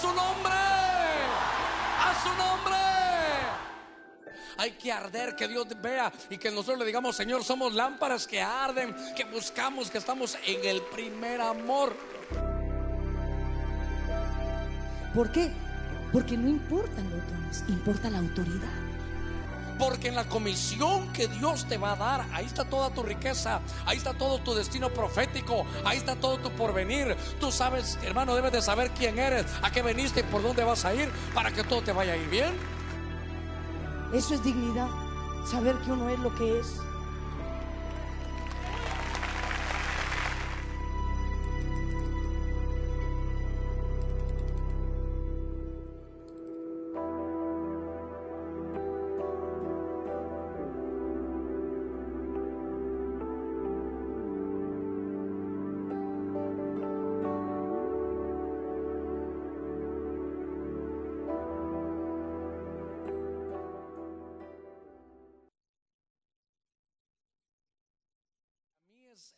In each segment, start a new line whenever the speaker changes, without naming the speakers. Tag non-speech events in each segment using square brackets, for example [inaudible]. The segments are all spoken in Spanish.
su nombre, a
su nombre. Hay que arder, que Dios vea y que nosotros le digamos, Señor, somos lámparas que arden, que buscamos, que estamos en el primer amor.
¿Por qué? Porque no importan los dones, importa la autoridad.
Porque en la comisión que Dios te va a dar, ahí está toda tu riqueza, ahí está todo tu destino profético, ahí está todo tu porvenir. Tú sabes, hermano, debes de saber quién eres, a qué veniste y por dónde vas a ir para que todo te vaya a ir
bien. Eso es dignidad, saber que uno es lo que es.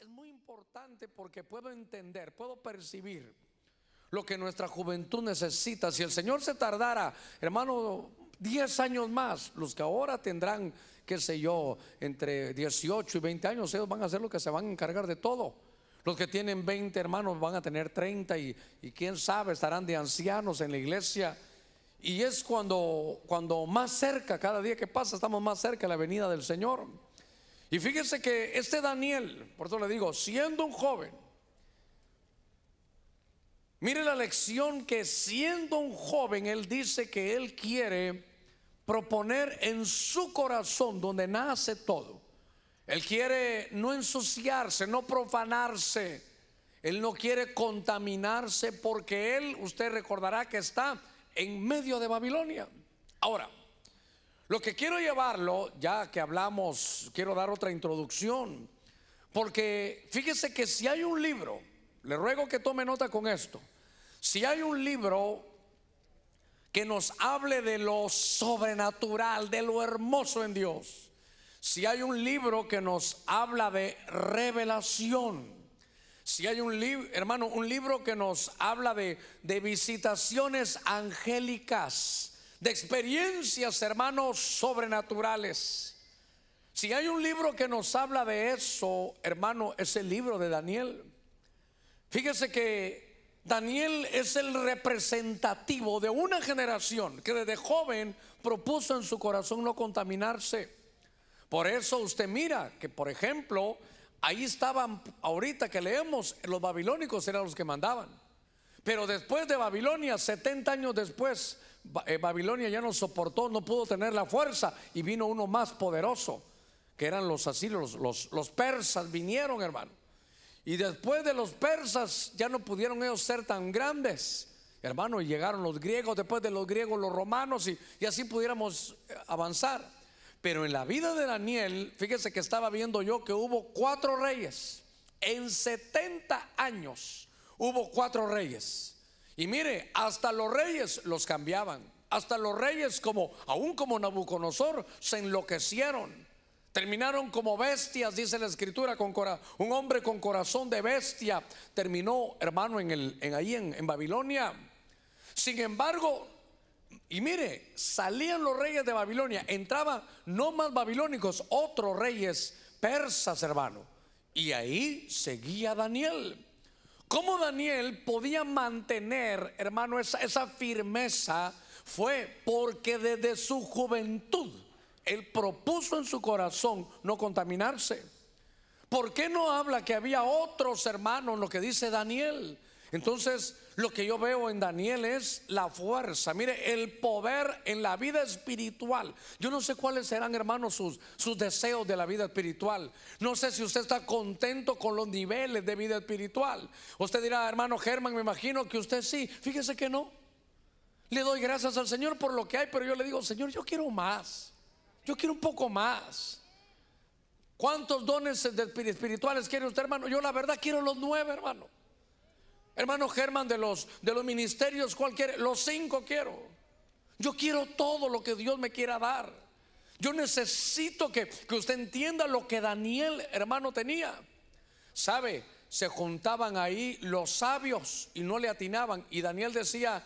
es muy importante porque puedo entender, puedo percibir lo que nuestra juventud necesita. Si el Señor se tardara, hermano, 10 años más, los que ahora tendrán, qué sé yo, entre 18 y 20 años, ellos van a ser los que se van a encargar de todo. Los que tienen 20 hermanos van a tener 30 y, quién sabe, estarán de ancianos en la iglesia. Y es cuando, cuando más cerca, cada día que pasa, estamos más cerca de la venida del Señor. Y fíjese que este Daniel, por eso le digo, siendo un joven, mire la lección que siendo un joven, él dice que él quiere proponer en su corazón donde nace todo. Él quiere no ensuciarse, no profanarse. Él no quiere contaminarse porque él, usted recordará que está en medio de Babilonia. Ahora, lo que quiero llevarlo, ya que hablamos, quiero dar otra introducción, porque fíjese que si hay un libro, le ruego que tome nota con esto, si hay un libro que nos hable de lo sobrenatural, de lo hermoso en Dios, si hay un libro que nos habla de revelación, si hay un libro, hermano, un libro que nos habla de, visitaciones angélicas, de experiencias, hermanos, sobrenaturales. Si hay un libro que nos habla de eso, hermano, es el libro de Daniel. Fíjese que Daniel es el representativo de una generación que desde joven propuso en su corazón no contaminarse. Por eso usted mira que, por ejemplo, ahí estaban, ahorita que leemos, los babilónicos eran los que mandaban. Pero después de Babilonia, 70 años después, eh, Babilonia ya no soportó, no pudo tener la fuerza y vino uno más poderoso, que eran los asirios, los, persas vinieron, hermano. Y después de los persas ya no pudieron ellos ser tan grandes. Hermano, y llegaron los griegos, después de los griegos los romanos y, y así pudiéramos eh, avanzar. Pero en la vida de Daniel, fíjese que estaba viendo yo que hubo cuatro reyes. En 70 años hubo cuatro reyes. Y mire, hasta los reyes los cambiaban. Hasta los reyes, como aún como Nabucodonosor, se enloquecieron. Terminaron como bestias, dice la escritura, con cora, un hombre con corazón de bestia terminó, hermano, en el, en, ahí en, en Babilonia. Sin embargo, y mire, salían los reyes de Babilonia, entraban no más babilónicos, otros reyes persas, hermano. Y ahí seguía Daniel cómo Daniel podía mantener, hermano, esa, firmeza fue porque desde su juventud él propuso en su corazón no contaminarse. ¿Por qué no habla que había otros hermanos, lo que dice Daniel? Entonces, lo que yo veo en Daniel es la fuerza, mire, el poder en la vida espiritual. Yo no sé cuáles serán, hermanos, sus, sus deseos de la vida espiritual. No sé si usted está contento con los niveles de vida espiritual. Usted dirá, hermano Germán, me imagino que usted sí. Fíjese que no. Le doy gracias al Señor por lo que hay, pero yo le digo, Señor, yo quiero más. Yo quiero un poco más. ¿Cuántos dones espirituales quiere usted, hermano? Yo la verdad quiero los nueve, hermano. Hermano Germán, de los, de los ministerios, cualquiera Los cinco quiero. Yo quiero todo lo que Dios me quiera dar. Yo necesito que, usted entienda lo que Daniel, hermano, tenía. ¿Sabe? Se juntaban ahí los sabios y no le atinaban. Y Daniel decía,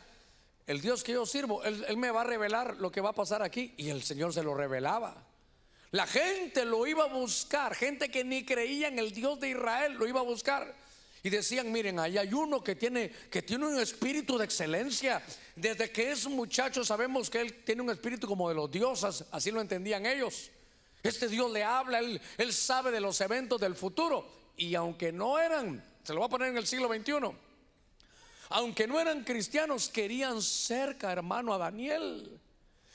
el Dios que yo sirvo, él, él, me va a revelar lo que va a pasar aquí. Y el Señor se lo revelaba. La gente lo iba a buscar, gente que ni creía en el Dios de Israel lo iba a buscar y decían, miren, ahí hay uno que tiene, que tiene un espíritu de excelencia. Desde que es muchacho sabemos que él tiene un espíritu como de los dioses, así lo entendían ellos. Este Dios le habla, él, él sabe de los eventos del futuro. Y aunque no eran, se lo voy a poner en el siglo XXI, aunque no eran cristianos, querían cerca, hermano, a Daniel.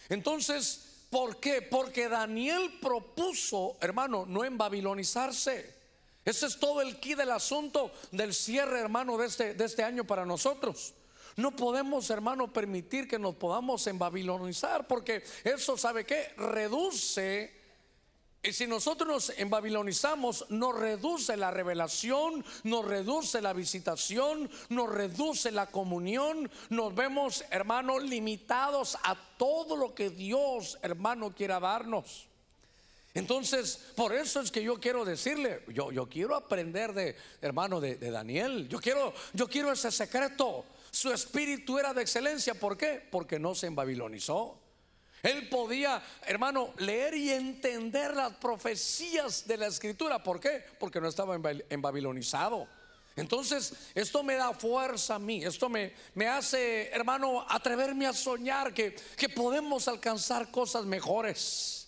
Entonces, ¿por qué? Porque Daniel propuso, hermano, no en babilonizarse. Ese es todo el key del asunto del cierre, hermano, de este, de este año para nosotros. No podemos, hermano, permitir que nos podamos embabilonizar, porque eso, ¿sabe qué? Reduce y si nosotros nos embabilonizamos, nos reduce la revelación, nos reduce la visitación, nos reduce la comunión, nos vemos, hermano, limitados a todo lo que Dios, hermano, quiera darnos. Entonces, por eso es que yo quiero decirle, yo, quiero aprender de hermano de, Daniel, yo quiero, yo quiero ese secreto. Su espíritu era de excelencia, ¿por qué? Porque no se embabilonizó. Él podía, hermano, leer y entender las profecías de la escritura, ¿por qué? Porque no estaba embabilonizado. Entonces, esto me da fuerza a mí, esto me, me hace, hermano, atreverme a soñar que, que podemos alcanzar cosas mejores.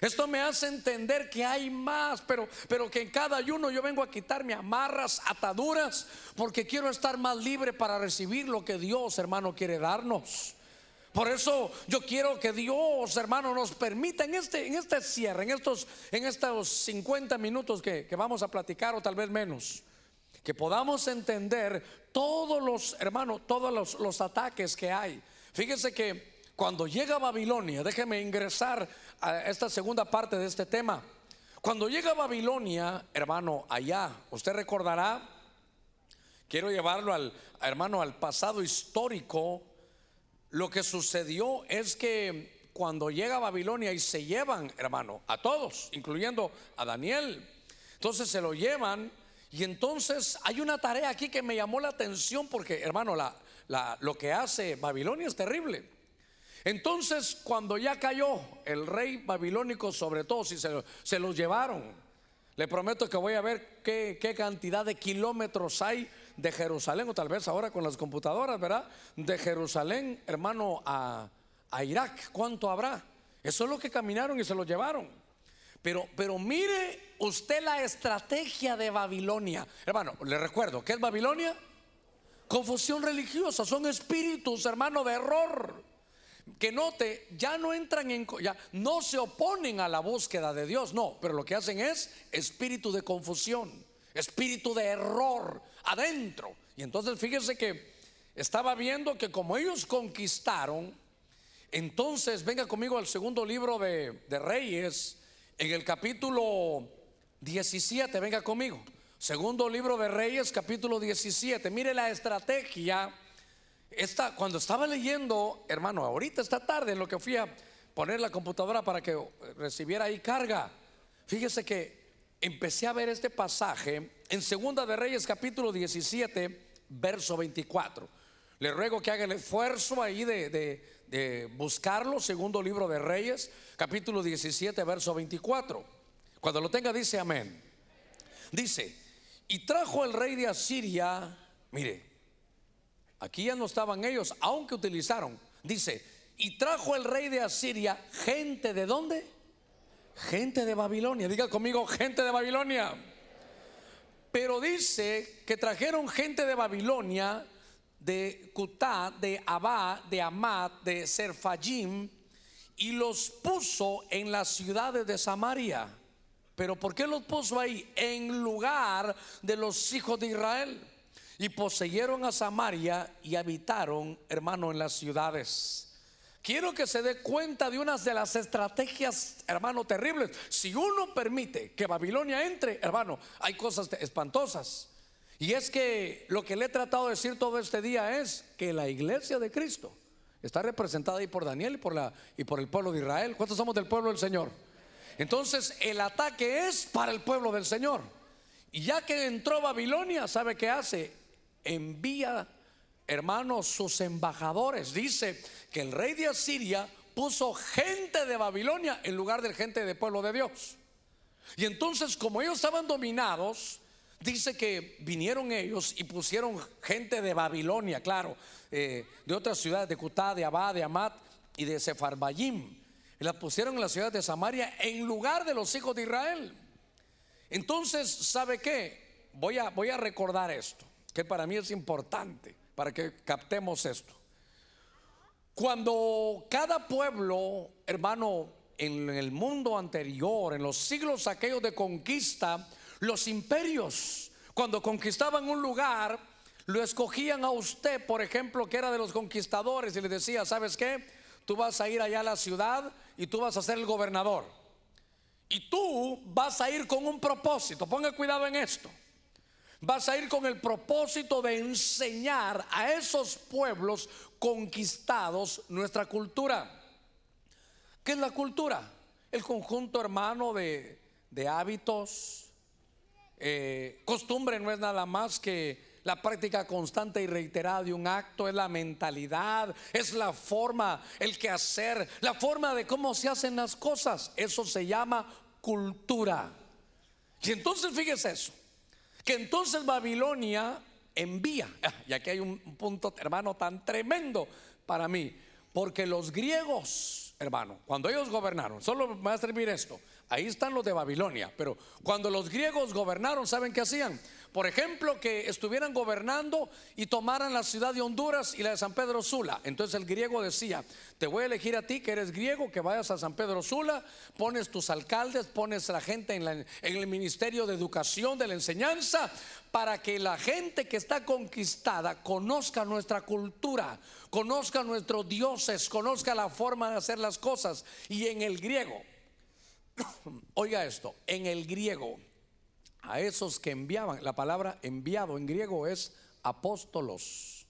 Esto me hace entender que hay más, pero, pero que en cada ayuno yo vengo a quitarme amarras, ataduras, porque quiero estar más libre para recibir lo que Dios, hermano, quiere darnos. Por eso yo quiero que Dios, hermano, nos permita en este, en este cierre, en estos, en estos 50 minutos que, vamos a platicar, o tal vez menos, que podamos entender todos los, hermanos todos los, los ataques que hay. fíjense que cuando llega a Babilonia, déjeme ingresar esta segunda parte de este tema. Cuando llega a Babilonia, hermano, allá, usted recordará, quiero llevarlo al hermano al pasado histórico, lo que sucedió es que cuando llega a Babilonia y se llevan, hermano, a todos, incluyendo a Daniel, entonces se lo llevan y entonces hay una tarea aquí que me llamó la atención porque, hermano, lo que hace Babilonia es terrible. Entonces, cuando ya cayó el rey babilónico, sobre todo si se, se los llevaron, le prometo que voy a ver qué, cantidad de kilómetros hay de Jerusalén, o tal vez ahora con las computadoras, ¿verdad? De Jerusalén, hermano, a, Irak, ¿cuánto habrá? Eso es lo que caminaron y se los llevaron. Pero, pero mire usted la estrategia de Babilonia. Hermano, le recuerdo, ¿qué es Babilonia? Confusión religiosa, son espíritus, hermano, de error que note, ya no entran en, ya no se oponen a la búsqueda de Dios, no, pero lo que hacen es espíritu de confusión, espíritu de error adentro. Y entonces fíjese que estaba viendo que como ellos conquistaron, entonces venga conmigo al segundo libro de, de Reyes, en el capítulo 17, venga conmigo. Segundo libro de Reyes, capítulo 17. Mire la estrategia cuando estaba leyendo, hermano, ahorita esta tarde, en lo que fui a poner la computadora para que recibiera ahí carga, fíjese que empecé a ver este pasaje en Segunda de Reyes capítulo 17, verso 24. Le ruego que haga el esfuerzo ahí de, de buscarlo, segundo libro de Reyes, capítulo 17, verso 24. Cuando lo tenga, dice amén. Dice, y trajo el rey de Asiria, mire, Aquí ya no estaban ellos, aunque utilizaron. Dice, y trajo el rey de Asiria gente de dónde? Gente de Babilonia. Diga conmigo, gente de Babilonia. Pero dice que trajeron gente de Babilonia, de Cutá, de Abá, de Amad de Serfajim y los puso en las ciudades de Samaria. Pero ¿por qué los puso ahí? En lugar de los hijos de Israel y poseyeron a Samaria y habitaron, hermano, en las ciudades. Quiero que se dé cuenta de unas de las estrategias, hermano, terribles. Si uno permite que Babilonia entre, hermano, hay cosas espantosas. Y es que lo que le he tratado de decir todo este día es que la iglesia de Cristo está representada ahí por Daniel y por, la, y por el pueblo de Israel. ¿Cuántos somos del pueblo del Señor? Entonces el ataque es para el pueblo del Señor. Y ya que entró Babilonia, ¿sabe qué hace? envía, hermanos, sus embajadores. Dice que el rey de Asiria puso gente de Babilonia en lugar de gente del pueblo de Dios. Y entonces, como ellos estaban dominados, dice que vinieron ellos y pusieron gente de Babilonia, claro, eh, de otras ciudades, de Cutá, de Abá, de Amat y de Sefarbayim. Y la pusieron en la ciudad de Samaria en lugar de los hijos de Israel. Entonces, ¿sabe qué? Voy a, voy a recordar esto que para mí es importante, para que captemos esto. Cuando cada pueblo, hermano, en el mundo anterior, en los siglos aquellos de conquista, los imperios, cuando conquistaban un lugar, lo escogían a usted, por ejemplo, que era de los conquistadores, y le decía, ¿sabes qué? Tú vas a ir allá a la ciudad y tú vas a ser el gobernador. Y tú vas a ir con un propósito. Ponga cuidado en esto vas a ir con el propósito de enseñar a esos pueblos conquistados nuestra cultura. ¿Qué es la cultura? El conjunto hermano de, hábitos. Eh, costumbre no es nada más que la práctica constante y reiterada de un acto es la mentalidad, es la forma, el que hacer, la forma de cómo se hacen las cosas. Eso se llama cultura. Y entonces fíjese eso que entonces Babilonia envía, ah, y aquí hay un punto, hermano, tan tremendo para mí, porque los griegos, hermano, cuando ellos gobernaron, solo me va a servir esto, Ahí están los de Babilonia. Pero cuando los griegos gobernaron, ¿saben qué hacían? Por ejemplo, que estuvieran gobernando y tomaran la ciudad de Honduras y la de San Pedro Sula. Entonces el griego decía, te voy a elegir a ti que eres griego, que vayas a San Pedro Sula, pones tus alcaldes, pones la gente en, en el Ministerio de Educación, de la Enseñanza, para que la gente que está conquistada conozca nuestra cultura, conozca nuestros dioses, conozca la forma de hacer las cosas. Y en el griego, oiga esto, en el griego, a esos que enviaban, la palabra enviado en griego es apóstolos,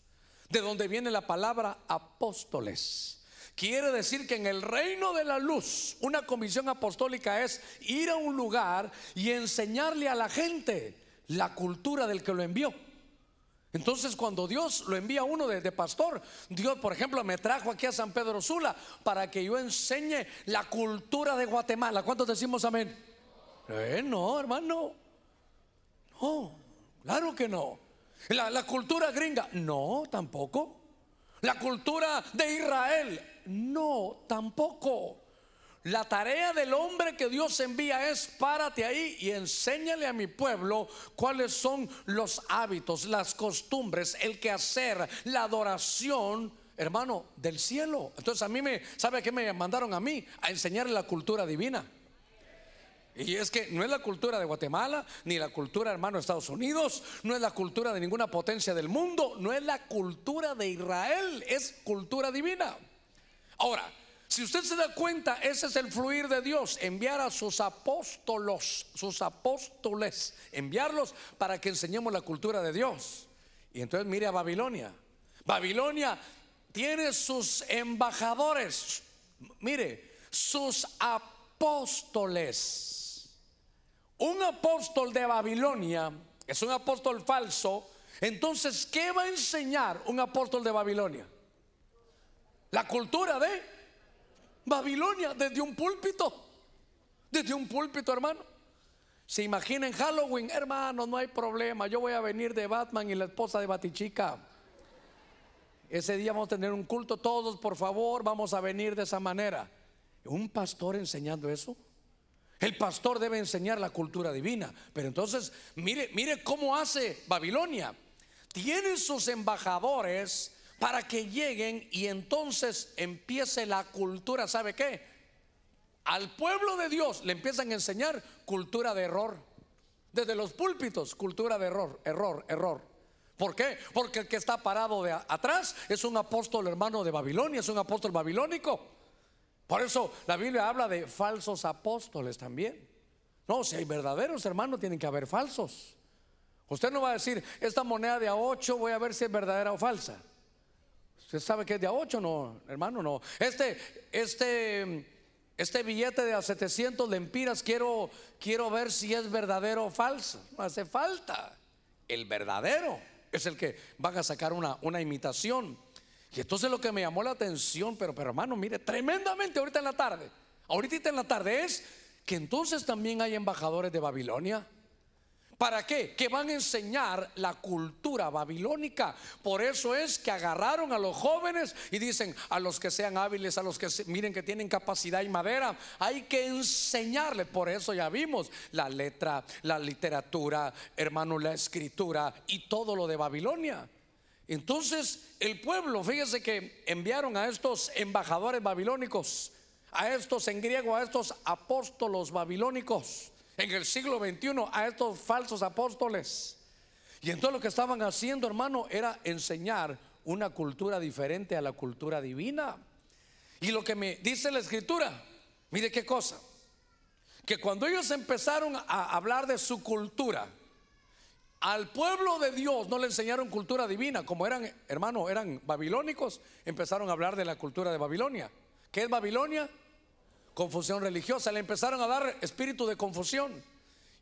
de donde viene la palabra apóstoles. Quiere decir que en el reino de la luz, una comisión apostólica es ir a un lugar y enseñarle a la gente la cultura del que lo envió. Entonces cuando Dios lo envía a uno de, pastor, Dios por ejemplo me trajo aquí a San Pedro Sula para que yo enseñe la cultura de Guatemala. ¿Cuántos decimos amén? Eh, no, hermano. No, claro que no. la cultura gringa, no, tampoco. La cultura de Israel, no, tampoco. La tarea del hombre que Dios envía es párate ahí y enséñale a mi pueblo cuáles son los hábitos, las costumbres, el hacer la adoración, hermano, del cielo. Entonces a mí me, ¿sabe qué me mandaron a mí? A enseñar la cultura divina. Y es que no es la cultura de Guatemala, ni la cultura, hermano, de Estados Unidos, no es la cultura de ninguna potencia del mundo, no es la cultura de Israel, es cultura divina. Ahora, si usted se da cuenta, ese es el fluir de Dios, enviar a sus apóstolos, sus apóstoles, enviarlos para que enseñemos la cultura de Dios. Y entonces mire a Babilonia. Babilonia tiene sus embajadores, mire, sus apóstoles. Un apóstol de Babilonia es un apóstol falso. Entonces, ¿qué va a enseñar un apóstol de Babilonia? La cultura de Babilonia desde un púlpito. Desde un púlpito, hermano. Se imaginen Halloween, hermano, no hay problema. Yo voy a venir de Batman y la esposa de Batichica. Ese día vamos a tener un culto todos, por favor, vamos a venir de esa manera. ¿Un pastor enseñando eso? El pastor debe enseñar la cultura divina. Pero entonces, mire, mire cómo hace Babilonia. Tiene sus embajadores para que lleguen y entonces empiece la cultura. ¿Sabe qué? Al pueblo de Dios le empiezan a enseñar cultura de error. Desde los púlpitos, cultura de error, error, error. ¿Por qué? Porque el que está parado de atrás es un apóstol hermano de Babilonia, es un apóstol babilónico. Por eso la Biblia habla de falsos apóstoles también. No, si hay verdaderos hermanos, tienen que haber falsos. Usted no va a decir, esta moneda de a ocho voy a ver si es verdadera o falsa. ¿Usted sabe que es de a 8? No, hermano, no. Este, este, este billete de a 700 lempiras, quiero, quiero ver si es verdadero o falso. No hace falta. El verdadero es el que van a sacar una, una imitación. Y entonces lo que me llamó la atención, pero, pero hermano, mire, tremendamente ahorita en la tarde, ahorita en la tarde es que entonces también hay embajadores de Babilonia. ¿Para qué? Que van a enseñar la cultura babilónica. Por eso es que agarraron a los jóvenes y dicen, a los que sean hábiles, a los que miren que tienen capacidad y madera, hay que enseñarles. Por eso ya vimos la letra, la literatura, hermano, la escritura y todo lo de Babilonia. Entonces el pueblo, fíjese que enviaron a estos embajadores babilónicos, a estos en griego, a estos apóstolos babilónicos en el siglo 21 a estos falsos apóstoles. Y entonces lo que estaban haciendo, hermano, era enseñar una cultura diferente a la cultura divina. Y lo que me dice la escritura, mire qué cosa, que cuando ellos empezaron a hablar de su cultura, al pueblo de Dios no le enseñaron cultura divina, como eran, hermano, eran babilónicos, empezaron a hablar de la cultura de Babilonia. ¿Qué es Babilonia? confusión religiosa, le empezaron a dar espíritu de confusión.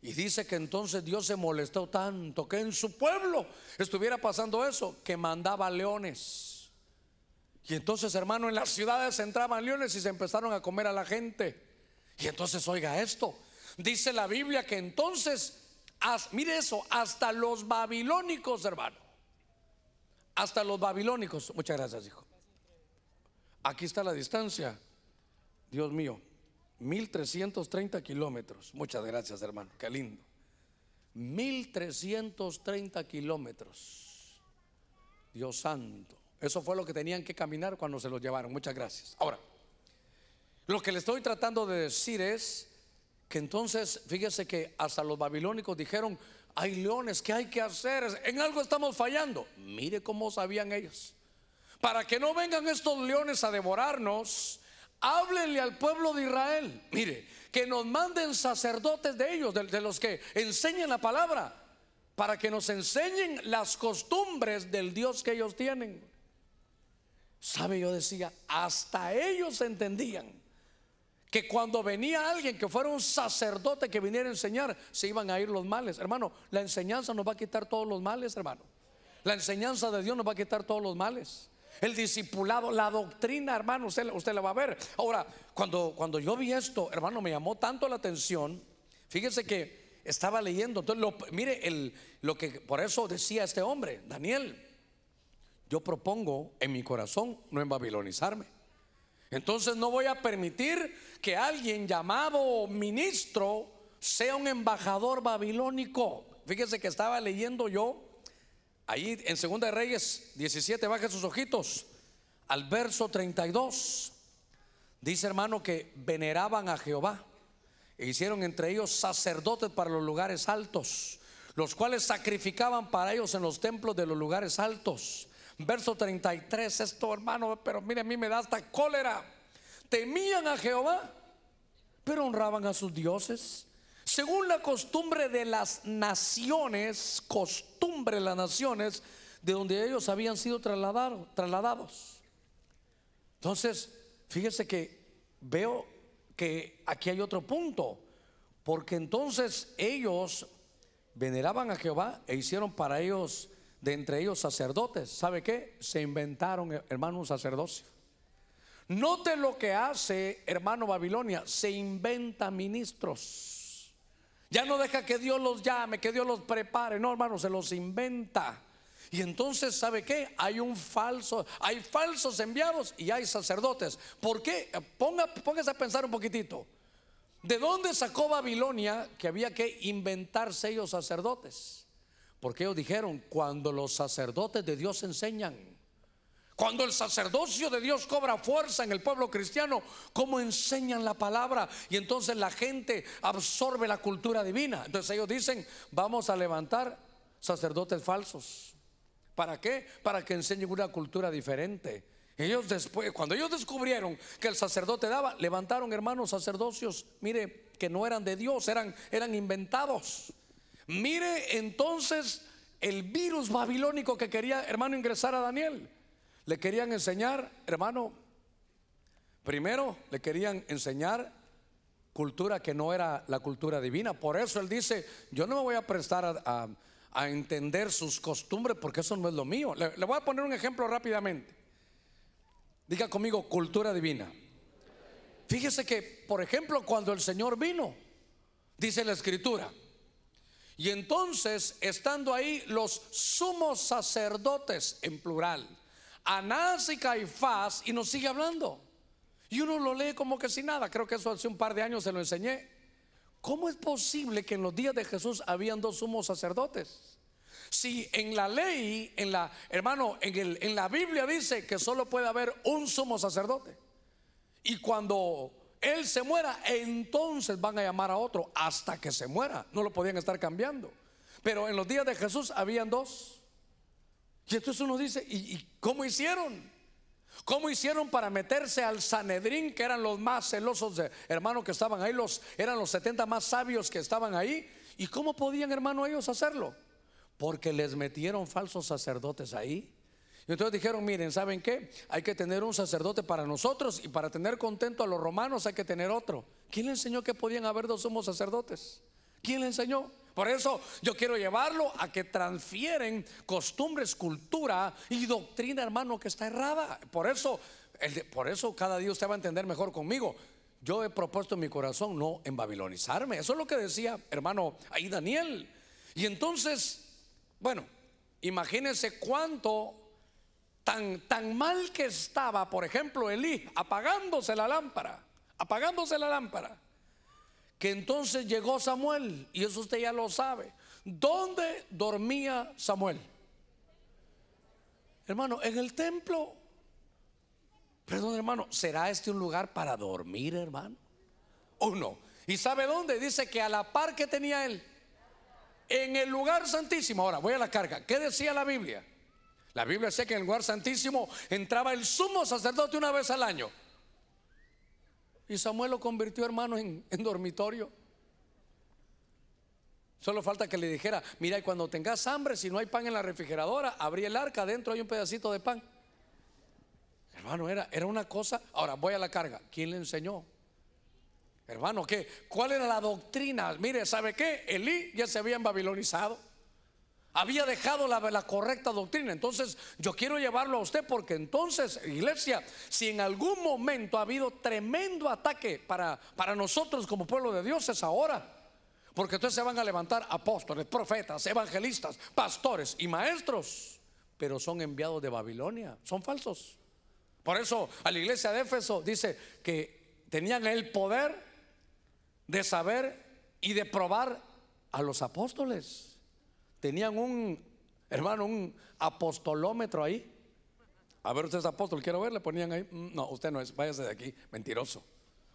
Y dice que entonces Dios se molestó tanto que en su pueblo estuviera pasando eso, que mandaba leones. Y entonces, hermano, en las ciudades entraban leones y se empezaron a comer a la gente. Y entonces, oiga esto, dice la Biblia que entonces, mire eso, hasta los babilónicos, hermano, hasta los babilónicos, muchas gracias, hijo. Aquí está la distancia, Dios mío. 1330 kilómetros. Muchas gracias, hermano. Qué lindo. 1330 kilómetros. Dios santo. Eso fue lo que tenían que caminar cuando se los llevaron. Muchas gracias. Ahora, lo que le estoy tratando de decir es que entonces, fíjese que hasta los babilónicos dijeron, hay leones, ¿qué hay que hacer? En algo estamos fallando. Mire cómo sabían ellos. Para que no vengan estos leones a devorarnos, háblenle al pueblo de Israel, mire, que nos manden sacerdotes de ellos, de, los que enseñen la palabra, para que nos enseñen las costumbres del Dios que ellos tienen. ¿Sabe? Yo decía, hasta ellos entendían que cuando venía alguien que fuera un sacerdote que viniera a enseñar, se iban a ir los males. Hermano, la enseñanza nos va a quitar todos los males, hermano. La enseñanza de Dios nos va a quitar todos los males el discipulado, la doctrina, hermano, usted, usted la va a ver. Ahora, cuando, cuando yo vi esto, hermano, me llamó tanto la atención. Fíjese que estaba leyendo. Entonces, mire, el, lo que por eso decía este hombre, Daniel. Yo propongo en mi corazón no embabilonizarme. Entonces no voy a permitir que alguien llamado ministro sea un embajador babilónico. Fíjese que estaba leyendo yo Ahí en Segunda Reyes 17, baja sus ojitos al verso 32. Dice hermano que veneraban a Jehová e hicieron entre ellos sacerdotes para los lugares altos, los cuales sacrificaban para ellos en los templos de los lugares altos. Verso 33, esto hermano, pero mire, a mí me da hasta cólera. Temían a Jehová, pero honraban a sus dioses según la costumbre de las naciones, costumbre de las naciones, de donde ellos habían sido trasladados. Entonces, fíjese que veo que aquí hay otro punto, porque entonces ellos veneraban a Jehová e hicieron para ellos, de entre ellos sacerdotes. ¿Sabe qué? Se inventaron, hermano, un sacerdocio. Note lo que hace, hermano Babilonia, se inventa ministros. Ya no deja que Dios los llame, que Dios los prepare. No, hermano, se los inventa. Y entonces, ¿sabe qué? Hay un falso, hay falsos enviados y hay sacerdotes. ¿Por qué? Ponga, póngase a pensar un poquitito. ¿De dónde sacó Babilonia que había que inventarse ellos sacerdotes? Porque ellos dijeron, cuando los sacerdotes de Dios enseñan, cuando el sacerdocio de Dios cobra fuerza en el pueblo cristiano, ¿cómo enseñan la palabra? Y entonces la gente absorbe la cultura divina. Entonces ellos dicen, vamos a levantar sacerdotes falsos. ¿Para qué? Para que enseñen una cultura diferente. Ellos después, cuando ellos descubrieron que el sacerdote daba, levantaron hermanos sacerdocios, mire, que no eran de Dios, eran, eran inventados. Mire entonces el virus babilónico que quería, hermano, ingresar a Daniel. Le querían enseñar, hermano, primero le querían enseñar cultura que no era la cultura divina. Por eso él dice, yo no me voy a prestar a, entender sus costumbres porque eso no es lo mío. Le, le, voy a poner un ejemplo rápidamente. Diga conmigo, cultura divina. Fíjese que, por ejemplo, cuando el Señor vino, dice la escritura, y entonces, estando ahí los sumos sacerdotes en plural, Anás y Caifás y nos sigue hablando. Y uno lo lee como que si nada. Creo que eso hace un par de años se lo enseñé. ¿Cómo es posible que en los días de Jesús habían dos sumos sacerdotes? Si en la ley, en la hermano, en, el, en la Biblia dice que solo puede haber un sumo sacerdote. Y cuando él se muera, entonces van a llamar a otro hasta que se muera. No lo podían estar cambiando. Pero en los días de Jesús habían dos. Y entonces uno dice, ¿y, cómo hicieron? ¿Cómo hicieron para meterse al Sanedrín, que eran los más celosos de, hermanos que estaban ahí, los, eran los 70 más sabios que estaban ahí? ¿Y cómo podían, hermano, ellos hacerlo? Porque les metieron falsos sacerdotes ahí. Y entonces dijeron, miren, ¿saben qué? Hay que tener un sacerdote para nosotros y para tener contento a los romanos hay que tener otro. ¿Quién le enseñó que podían haber dos sumos sacerdotes? ¿Quién le enseñó? Por eso yo quiero llevarlo a que transfieren costumbres, cultura y doctrina, hermano, que está errada. Por eso, el, por eso cada día usted va a entender mejor conmigo. Yo he propuesto en mi corazón no embabilonizarme. Eso es lo que decía, hermano, ahí Daniel. Y entonces, bueno, imagínense cuánto tan, tan mal que estaba, por ejemplo, Elí apagándose la lámpara, apagándose la lámpara que entonces llegó Samuel, y eso usted ya lo sabe. ¿Dónde dormía Samuel? Hermano, en el templo. Perdón, hermano, ¿será este un lugar para dormir, hermano? ¿O no? ¿Y sabe dónde? Dice que a la par que tenía él, en el lugar santísimo. Ahora, voy a la carga. ¿Qué decía la Biblia? La Biblia dice que en el lugar santísimo entraba el sumo sacerdote una vez al año. Y Samuel lo convirtió, hermano, en, dormitorio. Solo falta que le dijera, mira, y cuando tengas hambre, si no hay pan en la refrigeradora, abrí el arca, Dentro hay un pedacito de pan. Hermano, era, era una cosa. Ahora, voy a la carga. ¿Quién le enseñó? Hermano, ¿qué? ¿Cuál era la doctrina? Mire, ¿sabe qué? Elí ya se había babilonizado. Había dejado la, correcta doctrina. Entonces yo quiero llevarlo a usted porque entonces, iglesia, si en algún momento ha habido tremendo ataque para, para nosotros como pueblo de Dios es ahora. Porque entonces se van a levantar apóstoles, profetas, evangelistas, pastores y maestros. Pero son enviados de Babilonia. Son falsos. Por eso a la iglesia de Éfeso dice que tenían el poder de saber y de probar a los apóstoles. Tenían un, hermano, un apostolómetro ahí. A ver, usted es apóstol, quiero ver, le ponían ahí. Mm, no, usted no es, váyase de aquí, mentiroso.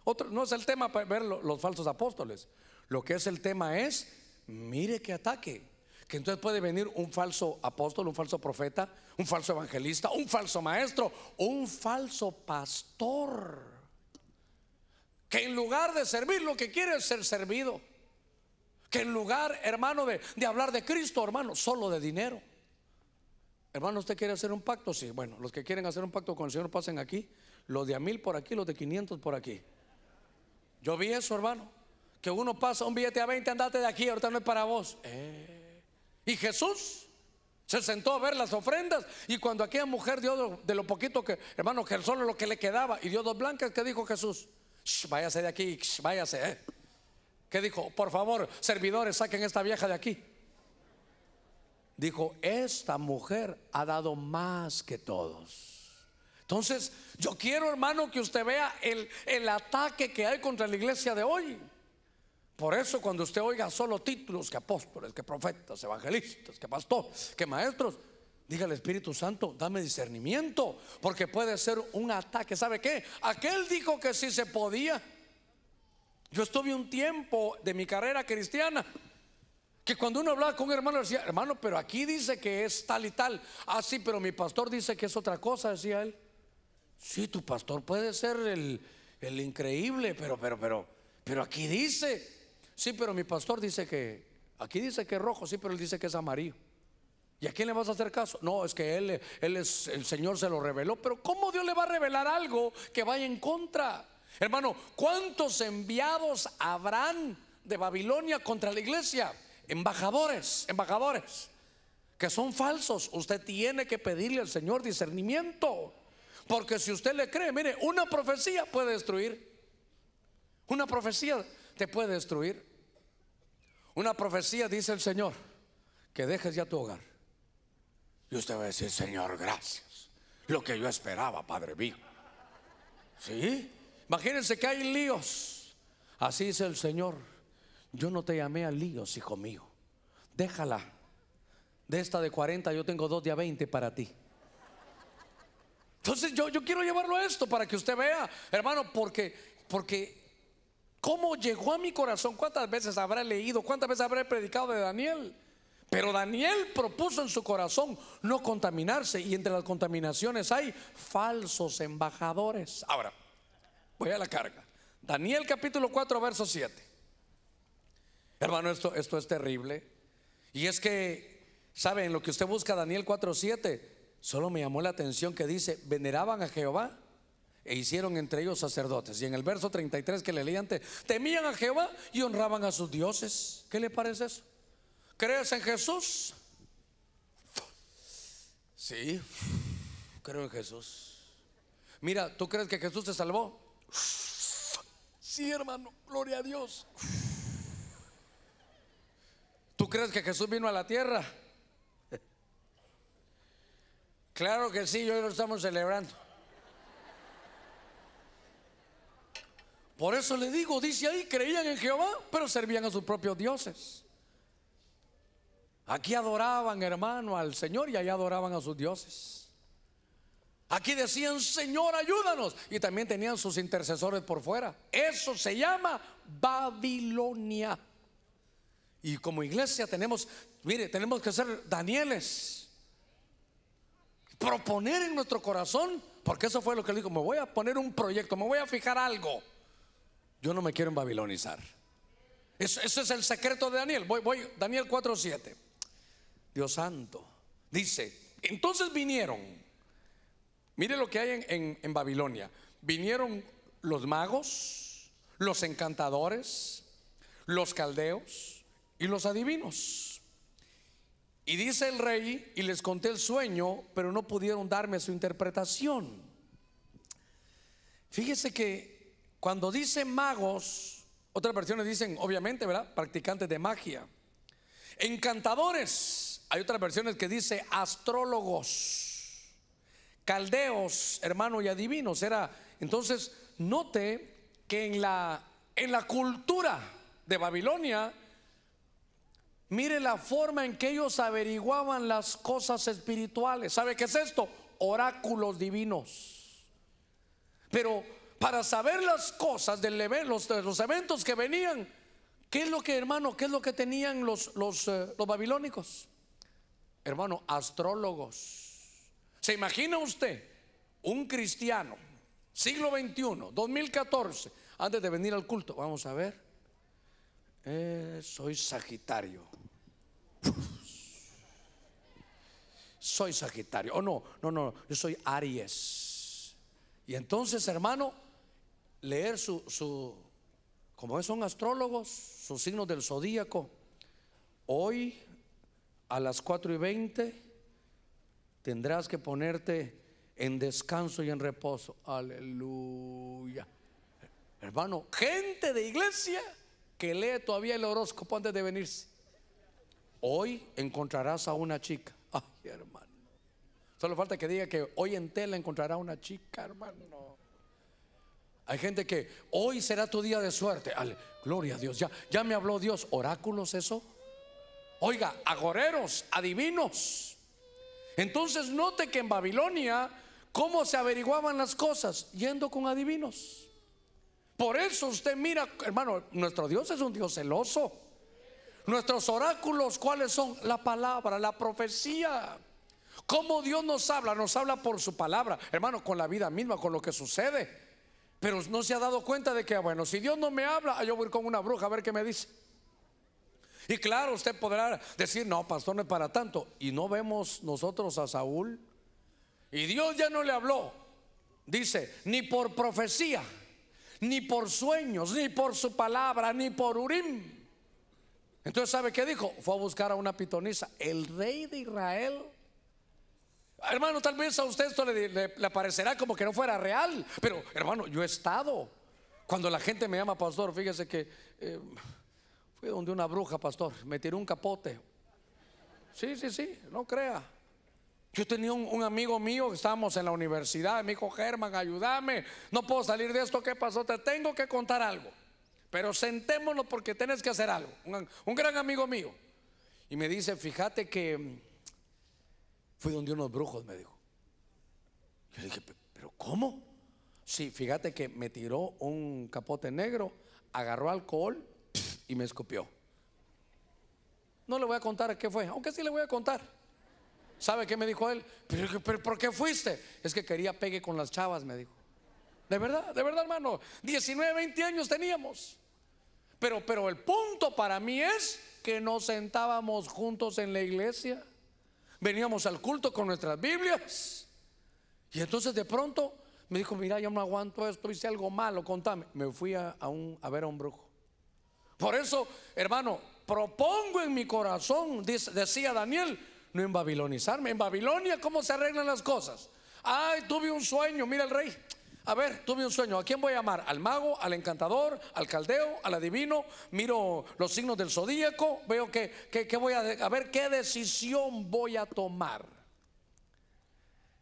Otro, no es el tema para ver los falsos apóstoles. Lo que es el tema es, mire que ataque. Que entonces puede venir un falso apóstol, un falso profeta, un falso evangelista, un falso maestro, un falso pastor. Que en lugar de servir lo que quiere es ser servido que en lugar, hermano, de, hablar de Cristo, hermano, solo de dinero. Hermano, ¿usted quiere hacer un pacto? Sí, bueno, los que quieren hacer un pacto con el Señor pasen aquí. Los de a mil por aquí, los de 500 por aquí. Yo vi eso, hermano. Que uno pasa un billete a 20, andate de aquí, ahorita no es para vos. Eh. Y Jesús se sentó a ver las ofrendas. Y cuando aquella mujer dio de lo poquito que, hermano, que solo lo que le quedaba, y dio dos blancas, ¿qué dijo Jesús? váyase de aquí, váyase. Eh que dijo, por favor, servidores, saquen esta vieja de aquí. Dijo, esta mujer ha dado más que todos. Entonces, yo quiero, hermano, que usted vea el, ataque que hay contra la iglesia de hoy. Por eso cuando usted oiga solo títulos, que apóstoles, que profetas, evangelistas, que pastores, que maestros, diga al Espíritu Santo, dame discernimiento, porque puede ser un ataque. ¿Sabe qué? Aquel dijo que sí se podía yo estuve un tiempo de mi carrera cristiana que cuando uno hablaba con un hermano decía, hermano, pero aquí dice que es tal y tal. Ah, sí, pero mi pastor dice que es otra cosa, decía él. Sí, tu pastor puede ser el, increíble, pero, pero, pero, pero aquí dice. Sí, pero mi pastor dice que, aquí dice que es rojo, sí, pero él dice que es amarillo. ¿Y a quién le vas a hacer caso? No, es que él, él es, el Señor se lo reveló. Pero ¿cómo Dios le va a revelar algo que vaya en contra? Hermano, ¿cuántos enviados habrán de Babilonia contra la iglesia? Embajadores, embajadores, que son falsos. Usted tiene que pedirle al Señor discernimiento. Porque si usted le cree, mire, una profecía puede destruir. Una profecía te puede destruir. Una profecía dice el Señor, que dejes ya tu hogar. Y usted va a decir, Señor, gracias. Lo que yo esperaba, Padre mío. ¿Sí? Imagínense que hay líos. Así dice el Señor. Yo no te llamé a líos, hijo mío. Déjala. De esta de 40 yo tengo dos de a 20 para ti. Entonces yo, yo quiero llevarlo a esto para que usted vea, hermano, porque, porque cómo llegó a mi corazón, cuántas veces habrá leído, cuántas veces habrá predicado de Daniel. Pero Daniel propuso en su corazón no contaminarse y entre las contaminaciones hay falsos embajadores. Ahora, Voy a la carga. Daniel capítulo 4, verso 7. Hermano, esto, esto es terrible. Y es que, ¿saben lo que usted busca Daniel 4, 7? Solo me llamó la atención que dice, veneraban a Jehová e hicieron entre ellos sacerdotes. Y en el verso 33 que le leí antes, temían a Jehová y honraban a sus dioses. ¿Qué le parece eso? ¿Crees en Jesús? Sí, creo en Jesús. Mira, ¿tú crees que Jesús te salvó? Sí, hermano, gloria a Dios. ¿Tú crees que Jesús vino a la tierra? Claro que sí, hoy lo estamos celebrando. Por eso le digo, dice ahí, creían en Jehová, pero servían a sus propios dioses. Aquí adoraban, hermano, al Señor y allá adoraban a sus dioses. Aquí decían, Señor, ayúdanos. Y también tenían sus intercesores por fuera. Eso se llama Babilonia. Y como iglesia tenemos, mire, tenemos que ser Danieles. Proponer en nuestro corazón, porque eso fue lo que le dijo, me voy a poner un proyecto, me voy a fijar algo. Yo no me quiero Babilonizar Eso, ese es el secreto de Daniel. Voy, voy, Daniel 4:7. Dios santo. Dice, entonces vinieron Mire lo que hay en, Babilonia. Vinieron los magos, los encantadores, los caldeos y los adivinos. Y dice el rey, y les conté el sueño, pero no pudieron darme su interpretación. Fíjese que cuando dicen magos, otras versiones dicen, obviamente, ¿verdad? Practicantes de magia. Encantadores, hay otras versiones que dice astrólogos caldeos, hermano, y adivinos. Era, entonces, note que en la, en la cultura de Babilonia, mire la forma en que ellos averiguaban las cosas espirituales. ¿Sabe qué es esto? Oráculos divinos. Pero para saber las cosas, del, los, los eventos que venían, ¿qué es lo que, hermano, qué es lo que tenían los, los, eh, los babilónicos? Hermano, astrólogos ¿Se imagina usted un cristiano, siglo XXI, 2014, antes de venir al culto? Vamos a ver. Eh, soy Sagitario. Soy Sagitario. Oh, no, no, no, yo soy Aries. Y entonces, hermano, leer su, su como son astrólogos, sus signos del zodíaco. Hoy a las 4 y 20 tendrás que ponerte en descanso y en reposo. Aleluya. Hermano, gente de iglesia que lee todavía el horóscopo antes de venirse. Hoy encontrarás a una chica. Ay, hermano. Solo falta que diga que hoy en tela encontrará una chica, hermano. Hay gente que hoy será tu día de suerte. gloria a Dios. Ya, ya me habló Dios. Oráculos, eso. Oiga, agoreros, adivinos. Entonces note que en Babilonia, ¿cómo se averiguaban las cosas? Yendo con adivinos. Por eso usted mira, hermano, nuestro Dios es un Dios celoso. Nuestros oráculos, ¿cuáles son? La palabra, la profecía. ¿Cómo Dios nos habla? Nos habla por su palabra, hermano, con la vida misma, con lo que sucede. Pero no se ha dado cuenta de que, ah, bueno, si Dios no me habla, ah, yo voy a ir con una bruja a ver qué me dice. Y claro, usted podrá decir, no, pastor, no es para tanto. Y no vemos nosotros a Saúl. Y Dios ya no le habló. Dice, ni por profecía, ni por sueños, ni por su palabra, ni por Urim. Entonces, ¿sabe qué dijo? Fue a buscar a una pitonisa. El rey de Israel. Hermano, tal vez a usted esto le, parecerá como que no fuera real. Pero, hermano, yo he estado. Cuando la gente me llama pastor, fíjese que... Eh, donde una bruja, pastor, me tiró un capote. Sí, sí, sí, no crea. Yo tenía un, amigo mío, estábamos en la universidad, me dijo, Germán, ayúdame, no puedo salir de esto, ¿qué pasó? Te tengo que contar algo, pero sentémonos porque tienes que hacer algo. Un, gran amigo mío. Y me dice, fíjate que mm, fui donde unos brujos, me dijo. Yo dije, pero ¿cómo? Sí, fíjate que me tiró un capote negro, agarró alcohol y me escupió. No le voy a contar qué fue, aunque sí le voy a contar. ¿Sabe qué me dijo él? ¿Pero, por qué fuiste? Es que quería pegue con las chavas, me dijo. De verdad, de verdad, hermano. 19, 20 años teníamos. Pero, pero el punto para mí es que nos sentábamos juntos en la iglesia. Veníamos al culto con nuestras Biblias. Y entonces de pronto me dijo, mira, yo no aguanto esto, hice algo malo, contame. Me fui a ver a un brujo. Por eso, hermano, propongo en mi corazón, decía Daniel, no en babilonizarme. En Babilonia, ¿cómo se arreglan las cosas? Ay, tuve un sueño, mira el rey. A ver, tuve un sueño. ¿A quién voy a llamar? ¿Al mago, al encantador, al caldeo, al adivino? Miro los signos del zodíaco. Veo que, voy a, ver qué decisión voy a tomar.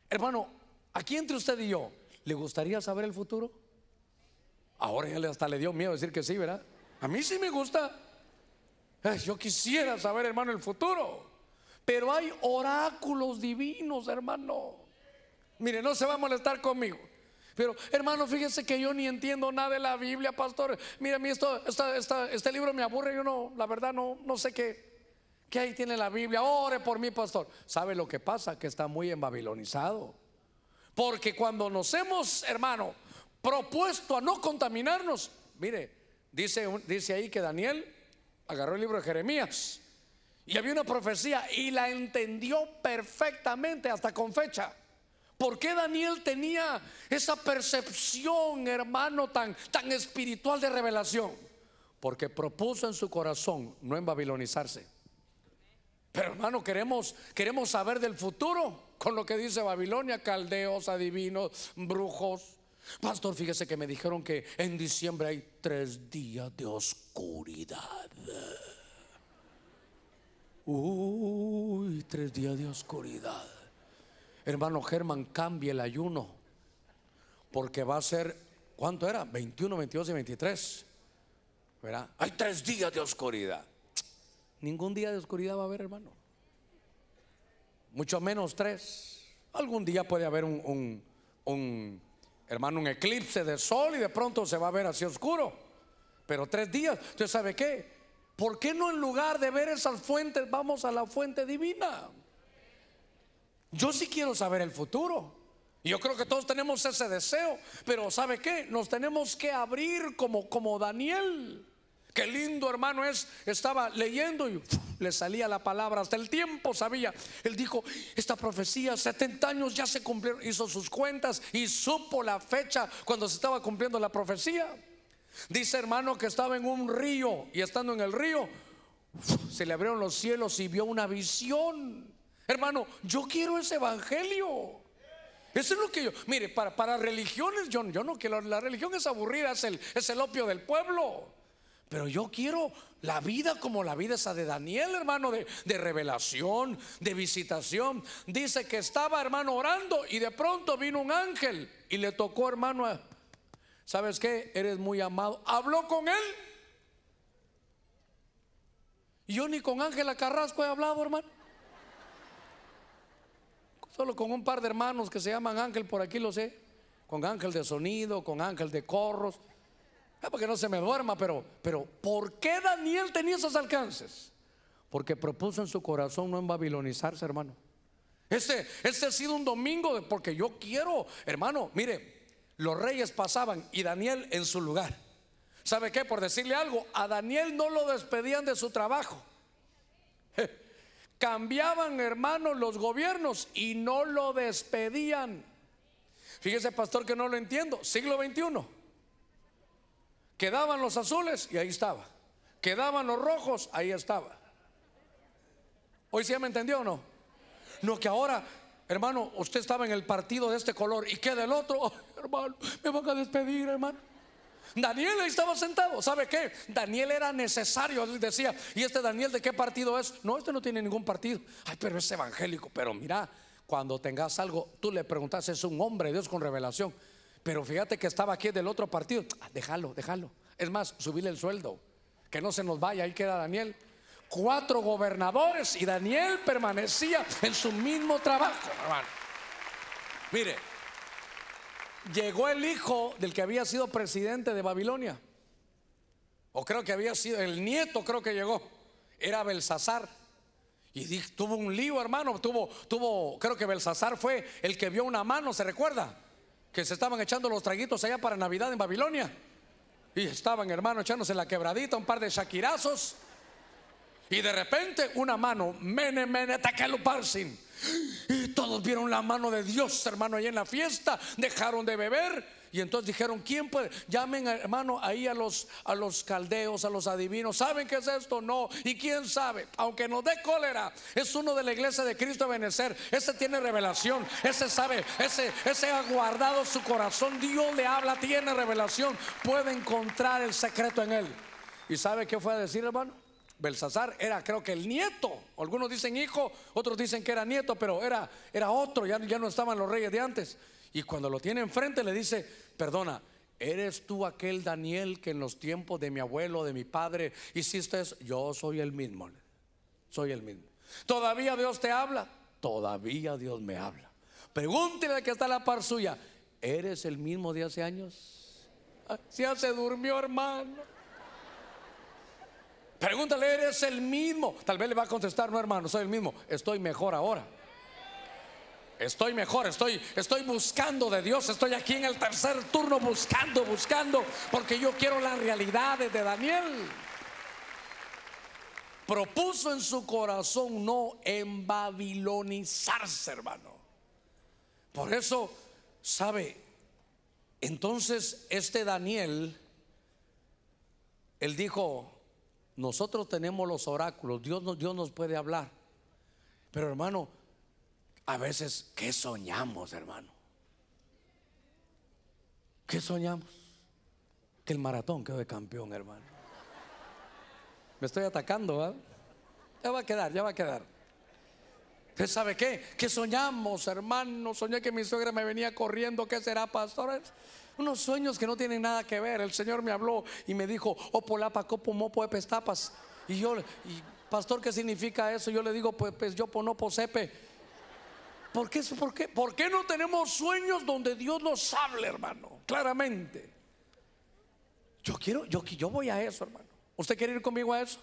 Hermano, aquí entre usted y yo, ¿le gustaría saber el futuro? Ahora ya hasta le dio miedo decir que sí, ¿verdad? A mí sí me gusta. yo quisiera saber, hermano, el futuro. Pero hay oráculos divinos, hermano. Mire, no se va a molestar conmigo. Pero, hermano, fíjese que yo ni entiendo nada de la Biblia, pastor. mire a mí esto, esta, esta, este libro me aburre. Yo no, la verdad, no, no sé qué. ¿Qué ahí tiene la Biblia? Ore por mí, pastor. ¿Sabe lo que pasa? Que está muy embabilonizado. Porque cuando nos hemos, hermano, propuesto a no contaminarnos, mire, Dice, ahí que Daniel agarró el libro de Jeremías y había una profecía y la entendió perfectamente hasta con fecha. ¿Por qué Daniel tenía esa percepción, hermano, tan, tan espiritual de revelación? Porque propuso en su corazón no en babilonizarse. Pero hermano, queremos, queremos saber del futuro con lo que dice Babilonia, caldeos, adivinos, brujos. Pastor, fíjese que me dijeron que en diciembre hay tres días de oscuridad. Uy, tres días de oscuridad. Hermano Germán, cambie el ayuno. Porque va a ser, ¿cuánto era? 21, 22 y 23. ¿Verdad? Hay tres días de oscuridad. Ningún día de oscuridad va a haber, hermano. Mucho menos tres. Algún día puede haber un, un, un hermano, un eclipse de sol y de pronto se va a ver así oscuro. Pero tres días, ¿usted sabe qué? ¿Por qué no en lugar de ver esas fuentes vamos a la fuente divina? Yo sí quiero saber el futuro. Yo creo que todos tenemos ese deseo, pero ¿sabe qué? Nos tenemos que abrir como, como Daniel. Qué lindo hermano es. Estaba leyendo y le salía la palabra. Hasta el tiempo sabía. Él dijo, esta profecía, 70 años ya se cumplieron. Hizo sus cuentas y supo la fecha cuando se estaba cumpliendo la profecía. Dice hermano que estaba en un río y estando en el río, se le abrieron los cielos y vio una visión. Hermano, yo quiero ese evangelio. Eso es lo que yo, mire, para, para religiones, yo, yo no quiero, la religión es aburrida, es el, es el opio del pueblo. Pero yo quiero la vida como la vida esa de Daniel, hermano, de, revelación, de visitación. Dice que estaba, hermano, orando y de pronto vino un ángel y le tocó, hermano, ¿sabes qué? Eres muy amado. Habló con él. Yo ni con Ángela Carrasco he hablado, hermano. Solo con un par de hermanos que se llaman Ángel, por aquí lo sé. Con Ángel de sonido, con Ángel de corros. Ah, porque no se me duerma, pero, pero ¿por qué Daniel tenía esos alcances? Porque propuso en su corazón no en babilonizarse hermano. Este, este ha sido un domingo de, porque yo quiero, hermano, mire, los reyes pasaban y Daniel en su lugar. ¿Sabe qué? Por decirle algo, a Daniel no lo despedían de su trabajo. [laughs] Cambiaban, hermano los gobiernos y no lo despedían. Fíjese, pastor, que no lo entiendo. Siglo 21. Quedaban los azules y ahí estaba. Quedaban los rojos, ahí estaba. Hoy sí me entendió o no. No, que ahora, hermano, usted estaba en el partido de este color y queda del otro. hermano, me van a despedir, hermano. Daniel ahí estaba sentado. ¿Sabe qué? Daniel era necesario. decía, ¿y este Daniel de qué partido es? No, este no tiene ningún partido. Ay, pero es evangélico. Pero mira, cuando tengas algo, tú le preguntas, es un hombre de Dios con revelación pero fíjate que estaba aquí del otro partido. Ah, déjalo, déjalo. Es más, subirle el sueldo, que no se nos vaya, ahí queda Daniel. Cuatro gobernadores y Daniel permanecía en su mismo trabajo, hermano. Mire, llegó el hijo del que había sido presidente de Babilonia, o creo que había sido, el nieto creo que llegó, era Belsasar. Y tuvo un lío, hermano. Tuvo, tuvo, creo que Belsasar fue el que vio una mano, ¿se recuerda? que se estaban echando los traguitos allá para Navidad en Babilonia. Y estaban, hermano, echándose la quebradita, un par de shakirazos. Y de repente una mano, mene, mene, parsin. Y todos vieron la mano de Dios, hermano, allá en la fiesta. Dejaron de beber y entonces dijeron, ¿quién puede? Llamen, hermano, ahí a los, a los caldeos, a los adivinos. ¿Saben qué es esto? No. ¿Y quién sabe? Aunque nos dé cólera, es uno de la iglesia de Cristo Benecer. Ese tiene revelación, ese sabe, ese, ese ha guardado su corazón. Dios le habla, tiene revelación. Puede encontrar el secreto en él. ¿Y sabe qué fue a decir, hermano? Belsasar era creo que el nieto. Algunos dicen hijo, otros dicen que era nieto, pero era, era otro, ya, ya no estaban los reyes de antes. Y cuando lo tiene enfrente le dice, perdona, ¿eres tú aquel Daniel que en los tiempos de mi abuelo, de mi padre, hiciste eso? Yo soy el mismo, soy el mismo. ¿Todavía Dios te habla? Todavía Dios me habla. Pregúntele que está la par suya, ¿eres el mismo de hace años? si ah, ya se durmió, hermano. Pregúntale, ¿eres el mismo? Tal vez le va a contestar, no hermano, soy el mismo, estoy mejor ahora estoy mejor, estoy, estoy buscando de Dios, estoy aquí en el tercer turno buscando, buscando, porque yo quiero las realidades de Daniel. Propuso en su corazón no embabilonizarse, hermano. Por eso, ¿sabe? Entonces este Daniel, él dijo, nosotros tenemos los oráculos, Dios Dios nos puede hablar. Pero hermano, a veces, ¿qué soñamos, hermano? ¿Qué soñamos? Que el maratón quedó de campeón, hermano. Me estoy atacando, ¿verdad? ¿ah? Ya va a quedar, ya va a quedar. ¿Usted sabe qué? ¿Qué soñamos, hermano. Soñé que mi suegra me venía corriendo. ¿Qué será, pastor Unos sueños que no tienen nada que ver. El Señor me habló y me dijo, Opolapa, copo, mopo, Y yo, y, pastor, ¿qué significa eso? Yo le digo, pues, pues yo ponopo, sepe ¿Por qué, por, qué, ¿Por no tenemos sueños donde Dios nos hable, hermano? Claramente. Yo quiero, yo, yo voy a eso, hermano. ¿Usted quiere ir conmigo a eso?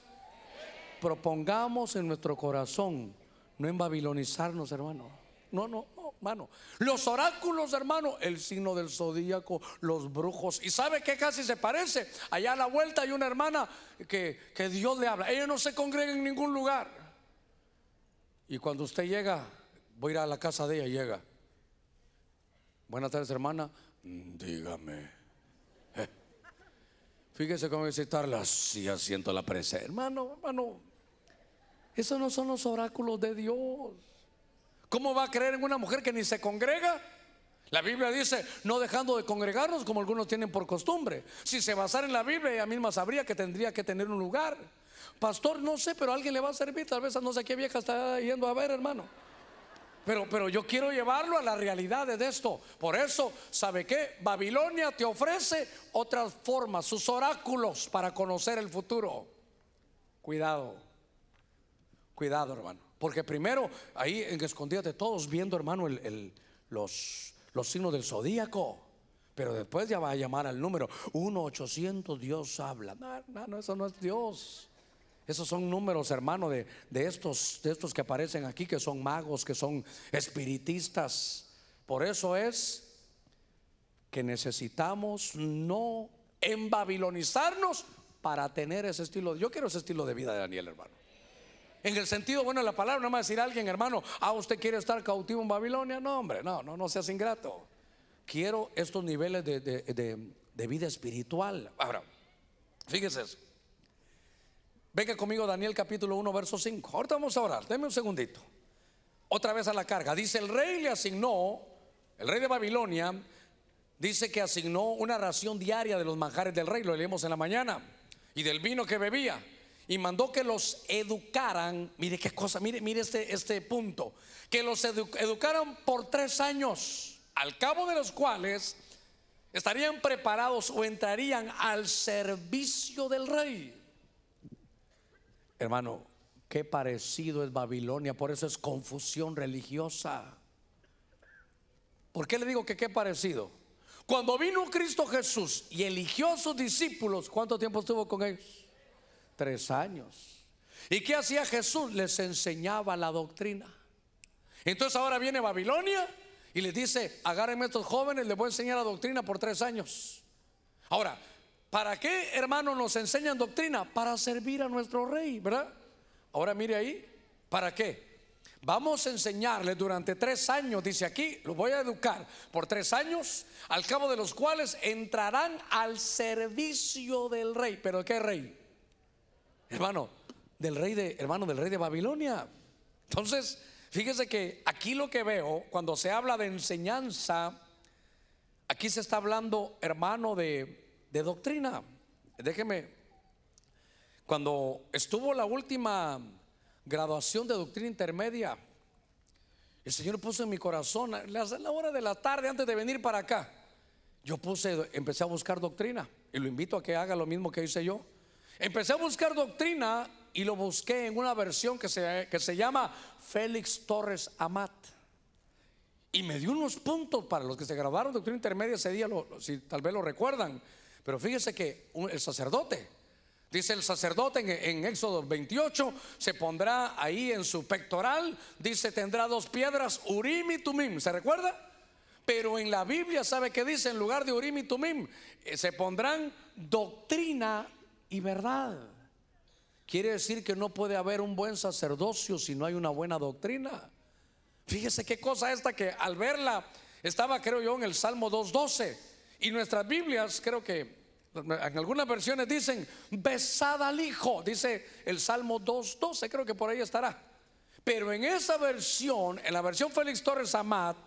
Propongamos en nuestro corazón no en babilonizarnos, hermano. No, no, no, hermano. Los oráculos, hermano, el signo del zodíaco, los brujos. ¿Y sabe qué casi se parece? Allá a la vuelta hay una hermana que, que Dios le habla. Ella no se congrega en ningún lugar. Y cuando usted llega Voy a ir a la casa de ella, y llega. Buenas tardes, hermana. Mm, dígame. Fíjese cómo visitarla. Sí, siento la presa Hermano, hermano, esos no son los oráculos de Dios. ¿Cómo va a creer en una mujer que ni se congrega? La Biblia dice, no dejando de congregarnos como algunos tienen por costumbre. Si se basara en la Biblia, ella misma sabría que tendría que tener un lugar. Pastor, no sé, pero alguien le va a servir. Tal vez a no sé qué vieja está yendo a ver, hermano pero, yo quiero llevarlo a la realidad de esto. Por eso, ¿sabe qué? Babilonia te ofrece otras formas, sus oráculos para conocer el futuro. Cuidado, cuidado, hermano. Porque primero, ahí en escondidas de todos, viendo, hermano, los, los signos del zodíaco. Pero después ya va a llamar al número 1-800, Dios habla. No, no, eso no es Dios. Esos son números, hermano, de, estos, de estos que aparecen aquí, que son magos, que son espiritistas. Por eso es que necesitamos no embabilonizarnos para tener ese estilo. Yo quiero ese estilo de vida de Daniel, hermano. En el sentido bueno de la palabra, no más decir a alguien, hermano, ah, usted quiere estar cautivo en Babilonia. No, hombre, no, no, seas ingrato. Quiero estos niveles de, de vida espiritual. Ahora, fíjese eso. Venga conmigo Daniel capítulo 1, verso 5. Ahorita vamos a orar. denme un segundito. Otra vez a la carga. Dice, el rey le asignó, el rey de Babilonia, dice que asignó una ración diaria de los manjares del rey, lo leemos en la mañana, y del vino que bebía. Y mandó que los educaran, mire qué cosa, mire, mire este, este punto, que los educaran por tres años, al cabo de los cuales estarían preparados o entrarían al servicio del rey. Hermano, qué parecido es Babilonia, por eso es confusión religiosa. ¿Por qué le digo que qué parecido? Cuando vino Cristo Jesús y eligió a sus discípulos, ¿cuánto tiempo estuvo con ellos? Tres años. ¿Y qué hacía Jesús? Les enseñaba la doctrina. Entonces ahora viene Babilonia y les dice, agárrenme a estos jóvenes, les voy a enseñar la doctrina por tres años. Ahora, ¿Para qué, hermano nos enseñan doctrina? Para servir a nuestro rey, ¿verdad? Ahora mire ahí, ¿para qué? Vamos a enseñarles durante tres años, dice aquí, lo voy a educar por tres años, al cabo de los cuales entrarán al servicio del rey. ¿Pero qué rey? Hermano, del rey de, hermano, del rey de Babilonia. Entonces, fíjese que aquí lo que veo, cuando se habla de enseñanza, aquí se está hablando, hermano, de de doctrina. Déjeme, cuando estuvo la última graduación de doctrina intermedia, el Señor puso en mi corazón, a la hora de la tarde antes de venir para acá, yo puse, empecé a buscar doctrina y lo invito a que haga lo mismo que hice yo. Empecé a buscar doctrina y lo busqué en una versión que se, se llama Félix Torres Amat. Y me dio unos puntos para los que se grabaron doctrina intermedia ese día, si tal vez lo recuerdan. Pero fíjese que el sacerdote, dice el sacerdote en, Éxodo 28, se pondrá ahí en su pectoral, dice tendrá dos piedras, Urim y Tumim, ¿se recuerda? Pero en la Biblia, ¿sabe qué dice? En lugar de Urim y Tumim, eh, se pondrán doctrina y verdad. Quiere decir que no puede haber un buen sacerdocio si no hay una buena doctrina. Fíjese qué cosa esta que al verla estaba, creo yo, en el Salmo 2.12. Y nuestras Biblias, creo que en algunas versiones dicen, besad al Hijo, dice el Salmo 2.12, creo que por ahí estará. Pero en esa versión, en la versión Félix Torres Amat,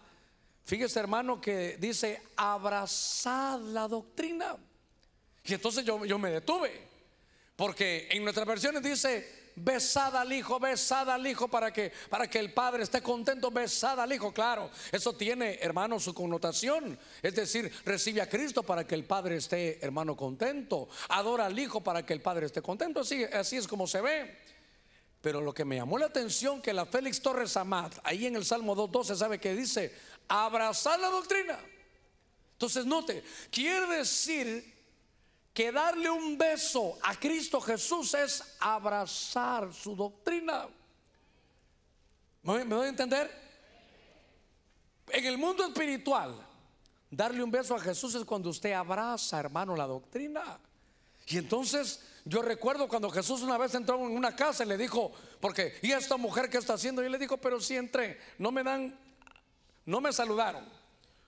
fíjese hermano que dice, abrazad la doctrina. Y entonces yo, yo me detuve, porque en nuestras versiones dice, besada al hijo, besada al hijo para que, para que el padre esté contento, besada al hijo. Claro, eso tiene, hermano, su connotación. Es decir, recibe a Cristo para que el padre esté, hermano, contento. Adora al hijo para que el padre esté contento. Así, así es como se ve. Pero lo que me llamó la atención que la Félix Torres Amad ahí en el Salmo 2.12, sabe que dice, abrazar la doctrina. Entonces note, quiere decir que darle un beso a Cristo Jesús es abrazar su doctrina. ¿Me, doy a entender? En el mundo espiritual, darle un beso a Jesús es cuando usted abraza, hermano, la doctrina. Y entonces yo recuerdo cuando Jesús una vez entró en una casa y le dijo, porque, ¿y esta mujer qué está haciendo? Y le dijo, pero si entré, no me dan, no me saludaron,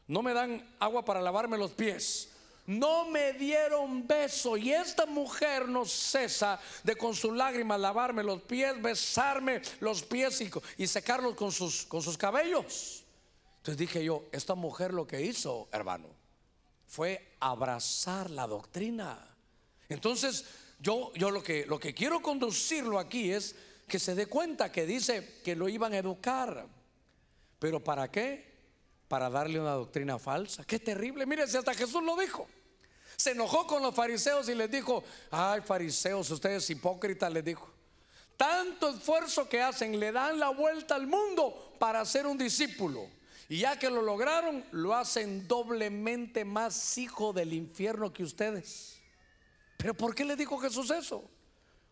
no me dan agua para lavarme los pies no me dieron beso. Y esta mujer no cesa de con sus lágrimas lavarme los pies, besarme los pies y, secarlos con sus, con sus cabellos. Entonces dije yo, esta mujer lo que hizo, hermano, fue abrazar la doctrina. Entonces yo, yo lo, que, lo que quiero conducirlo aquí es que se dé cuenta que dice que lo iban a educar. ¿Pero para qué? para darle una doctrina falsa. Qué terrible. Mire, si hasta Jesús lo dijo. Se enojó con los fariseos y les dijo, ay fariseos, ustedes hipócritas, les dijo. Tanto esfuerzo que hacen, le dan la vuelta al mundo para ser un discípulo. Y ya que lo lograron, lo hacen doblemente más hijo del infierno que ustedes. Pero ¿por qué le dijo Jesús eso?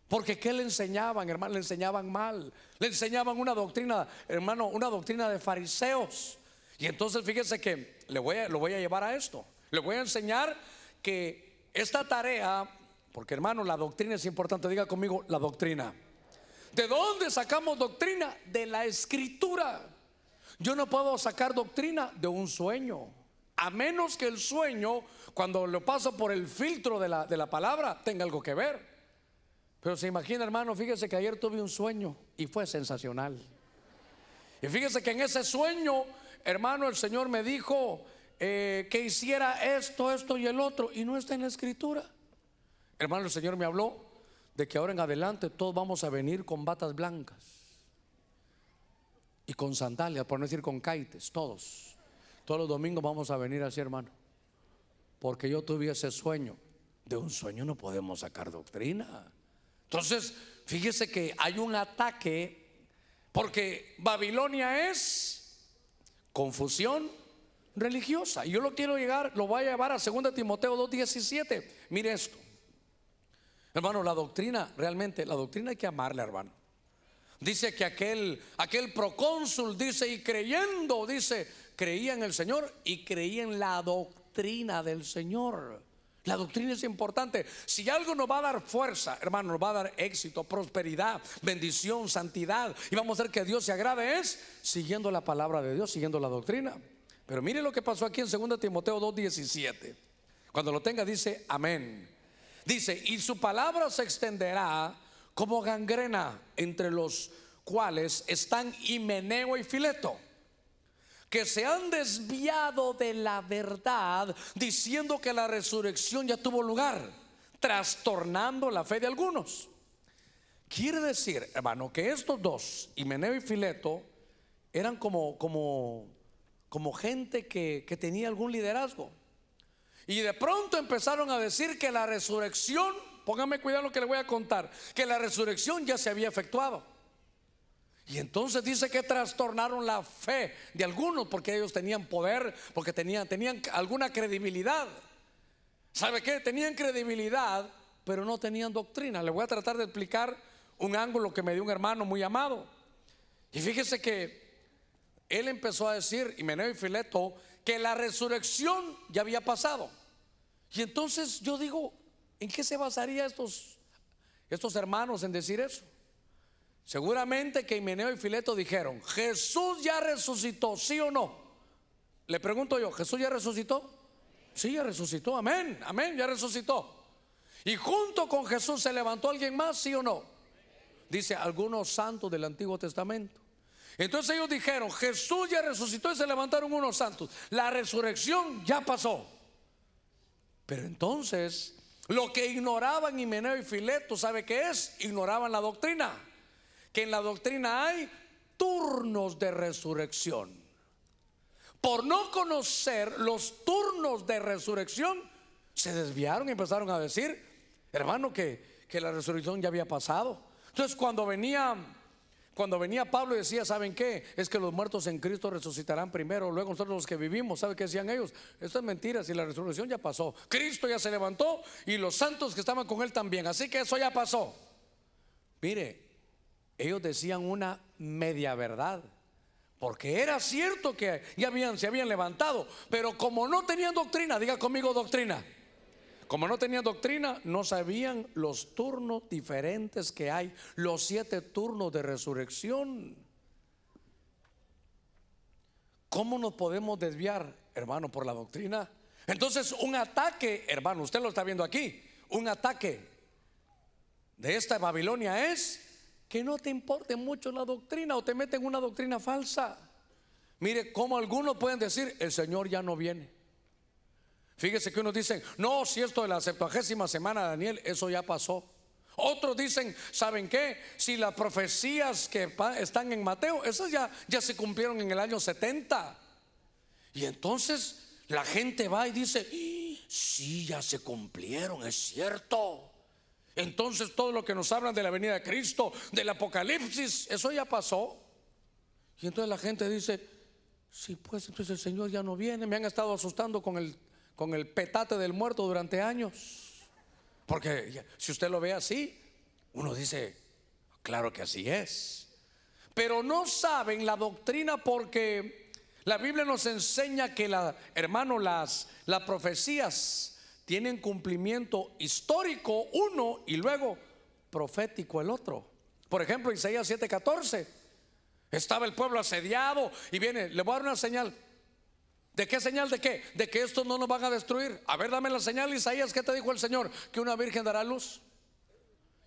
Porque ¿qué le enseñaban, hermano? Le enseñaban mal. Le enseñaban una doctrina, hermano, una doctrina de fariseos y entonces fíjese que le voy lo voy a llevar a esto. Le voy a enseñar que esta tarea, porque hermano, la doctrina es importante, diga conmigo la doctrina. ¿De dónde sacamos doctrina? De la escritura. Yo no puedo sacar doctrina de un sueño. A menos que el sueño, cuando lo paso por el filtro de la, de la palabra, tenga algo que ver. Pero se imagina, hermano, fíjese que ayer tuve un sueño y fue sensacional. Y fíjese que en ese sueño hermano, el Señor me dijo eh, que hiciera esto, esto y el otro, y no está en la escritura. Hermano, el Señor me habló de que ahora en adelante todos vamos a venir con batas blancas y con sandalias, por no decir con caites, todos. Todos los domingos vamos a venir así, hermano. Porque yo tuve ese sueño. De un sueño no podemos sacar doctrina. Entonces, fíjese que hay un ataque porque Babilonia es Confusión religiosa. Y yo lo quiero llegar, lo voy a llevar a 2 Timoteo 2.17. Mire esto. Hermano, la doctrina, realmente, la doctrina hay que amarla, hermano. Dice que aquel, aquel procónsul dice, y creyendo, dice, creía en el Señor y creía en la doctrina del Señor. La doctrina es importante. Si algo nos va a dar fuerza, hermano, nos va a dar éxito, prosperidad, bendición, santidad, y vamos a hacer que Dios se agrade, es siguiendo la palabra de Dios, siguiendo la doctrina. Pero mire lo que pasó aquí en 2 Timoteo 2:17. Cuando lo tenga, dice amén. Dice, y su palabra se extenderá como gangrena entre los cuales están Himeneo y Fileto que se han desviado de la verdad diciendo que la resurrección ya tuvo lugar, trastornando la fe de algunos. Quiere decir, hermano, que estos dos, Himeneo y Fileto, eran como, como, como gente que, que tenía algún liderazgo. Y de pronto empezaron a decir que la resurrección, póngame cuidado lo que le voy a contar, que la resurrección ya se había efectuado. Y entonces dice que trastornaron la fe de algunos porque ellos tenían poder, porque tenían, tenían alguna credibilidad. ¿Sabe qué? Tenían credibilidad, pero no tenían doctrina. Le voy a tratar de explicar un ángulo que me dio un hermano muy amado. Y fíjese que él empezó a decir, y Meneo y Fileto, que la resurrección ya había pasado. Y entonces yo digo, ¿en qué se basaría estos, estos hermanos en decir eso? Seguramente que Himeneo y Fileto dijeron, Jesús ya resucitó, ¿sí o no? Le pregunto yo, ¿Jesús ya resucitó? Sí, ya resucitó, amén, amén, ya resucitó. Y junto con Jesús se levantó alguien más, ¿sí o no? Dice algunos santos del Antiguo Testamento. Entonces ellos dijeron, Jesús ya resucitó y se levantaron unos santos. La resurrección ya pasó. Pero entonces, lo que ignoraban Himeneo y Fileto, ¿sabe qué es? Ignoraban la doctrina que en la doctrina hay turnos de resurrección. Por no conocer los turnos de resurrección, se desviaron y empezaron a decir, hermano, que, que la resurrección ya había pasado. Entonces cuando venía, cuando venía Pablo y decía, ¿saben qué? Es que los muertos en Cristo resucitarán primero, luego nosotros los que vivimos, ¿sabe qué decían ellos? Esto es mentira, si la resurrección ya pasó. Cristo ya se levantó y los santos que estaban con él también, así que eso ya pasó. Mire, ellos decían una media verdad. Porque era cierto que ya habían, se habían levantado, pero como no tenían doctrina, diga conmigo doctrina. Como no tenían doctrina, no sabían los turnos diferentes que hay, los siete turnos de resurrección. ¿Cómo nos podemos desviar, hermano, por la doctrina? Entonces, un ataque, hermano, usted lo está viendo aquí, un ataque de esta Babilonia es que no te importe mucho la doctrina o te meten en una doctrina falsa. Mire, como algunos pueden decir, el Señor ya no viene. Fíjese que unos dicen, no, si esto de la septuagésima semana, Daniel, eso ya pasó. Otros dicen, ¿saben qué? Si las profecías que están en Mateo, esas ya, ya se cumplieron en el año 70. Y entonces la gente va y dice, sí, ya se cumplieron, es cierto. Entonces todo lo que nos hablan de la venida de Cristo, del Apocalipsis, eso ya pasó. Y entonces la gente dice, sí, pues entonces el Señor ya no viene. Me han estado asustando con el, con el petate del muerto durante años. Porque si usted lo ve así, uno dice, claro que así es. Pero no saben la doctrina porque la Biblia nos enseña que, la, hermano, las, las profecías tienen cumplimiento histórico uno y luego profético el otro. Por ejemplo, Isaías 7:14, estaba el pueblo asediado y viene, le voy a dar una señal. ¿De qué señal de qué? De que estos no nos van a destruir. A ver, dame la señal, Isaías, ¿qué te dijo el Señor? Que una virgen dará luz.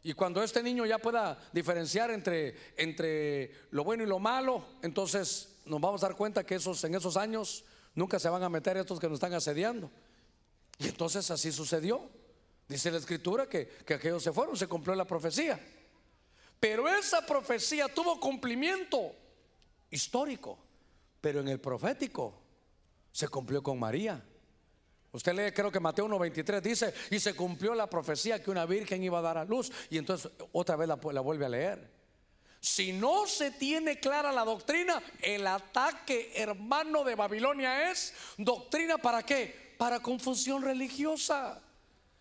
Y cuando este niño ya pueda diferenciar entre, entre lo bueno y lo malo, entonces nos vamos a dar cuenta que esos, en esos años nunca se van a meter estos que nos están asediando. Y entonces así sucedió. Dice la escritura que, que aquellos se fueron, se cumplió la profecía. Pero esa profecía tuvo cumplimiento histórico, pero en el profético se cumplió con María. Usted lee, creo que Mateo 1.23 dice, y se cumplió la profecía que una virgen iba a dar a luz, y entonces otra vez la, la vuelve a leer. Si no se tiene clara la doctrina, el ataque hermano de Babilonia es doctrina para qué? para confusión religiosa.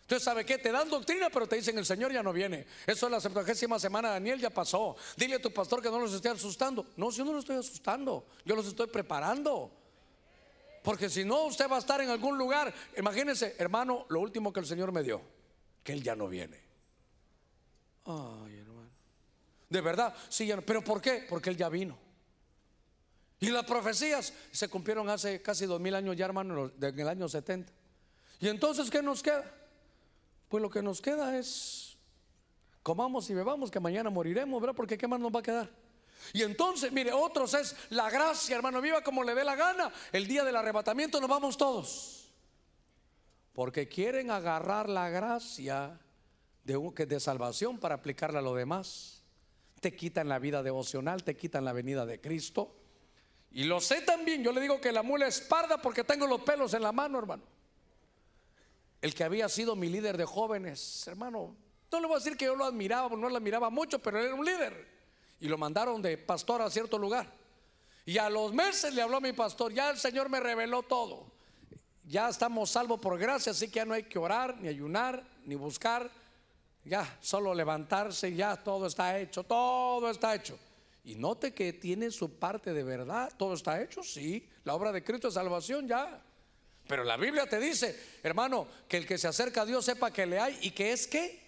Entonces, ¿sabe que Te dan doctrina, pero te dicen el Señor ya no viene. Eso es la septuagésima semana, Daniel ya pasó. Dile a tu pastor que no los esté asustando. No, yo no los estoy asustando, yo los estoy preparando. Porque si no, usted va a estar en algún lugar. Imagínese, hermano, lo último que el Señor me dio, que Él ya no viene. Ay, hermano. De verdad, sí, ya ¿Pero por qué? Porque Él ya vino. Y las profecías se cumplieron hace casi dos mil años ya, hermano, en el año 70. ¿Y entonces qué nos queda? Pues lo que nos queda es, comamos y bebamos, que mañana moriremos, ¿verdad? Porque ¿qué más nos va a quedar? Y entonces, mire, otros es la gracia, hermano, viva como le dé la gana. El día del arrebatamiento nos vamos todos. Porque quieren agarrar la gracia de, de salvación para aplicarla a lo demás. Te quitan la vida devocional, te quitan la venida de Cristo y lo sé también, yo le digo que la mula es parda porque tengo los pelos en la mano, hermano. El que había sido mi líder de jóvenes, hermano, no le voy a decir que yo lo admiraba, no lo admiraba mucho, pero era un líder. Y lo mandaron de pastor a cierto lugar. Y a los meses le habló a mi pastor, ya el Señor me reveló todo. Ya estamos salvos por gracia, así que ya no hay que orar, ni ayunar, ni buscar. Ya, solo levantarse, ya todo está hecho, todo está hecho. Y note que tiene su parte de verdad. Todo está hecho, sí. La obra de Cristo es salvación ya. Pero la Biblia te dice, hermano, que el que se acerca a Dios sepa que le hay y que es que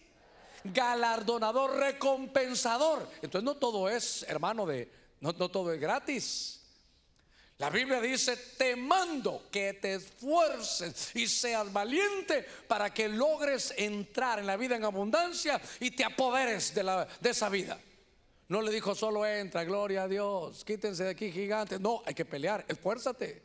galardonador, recompensador. Entonces no todo es, hermano, de no, no todo es gratis. La Biblia dice, te mando que te esfuerces y seas valiente para que logres entrar en la vida en abundancia y te apoderes de, la, de esa vida. No le dijo solo entra, gloria a Dios, quítense de aquí gigantes. No, hay que pelear, esfuérzate.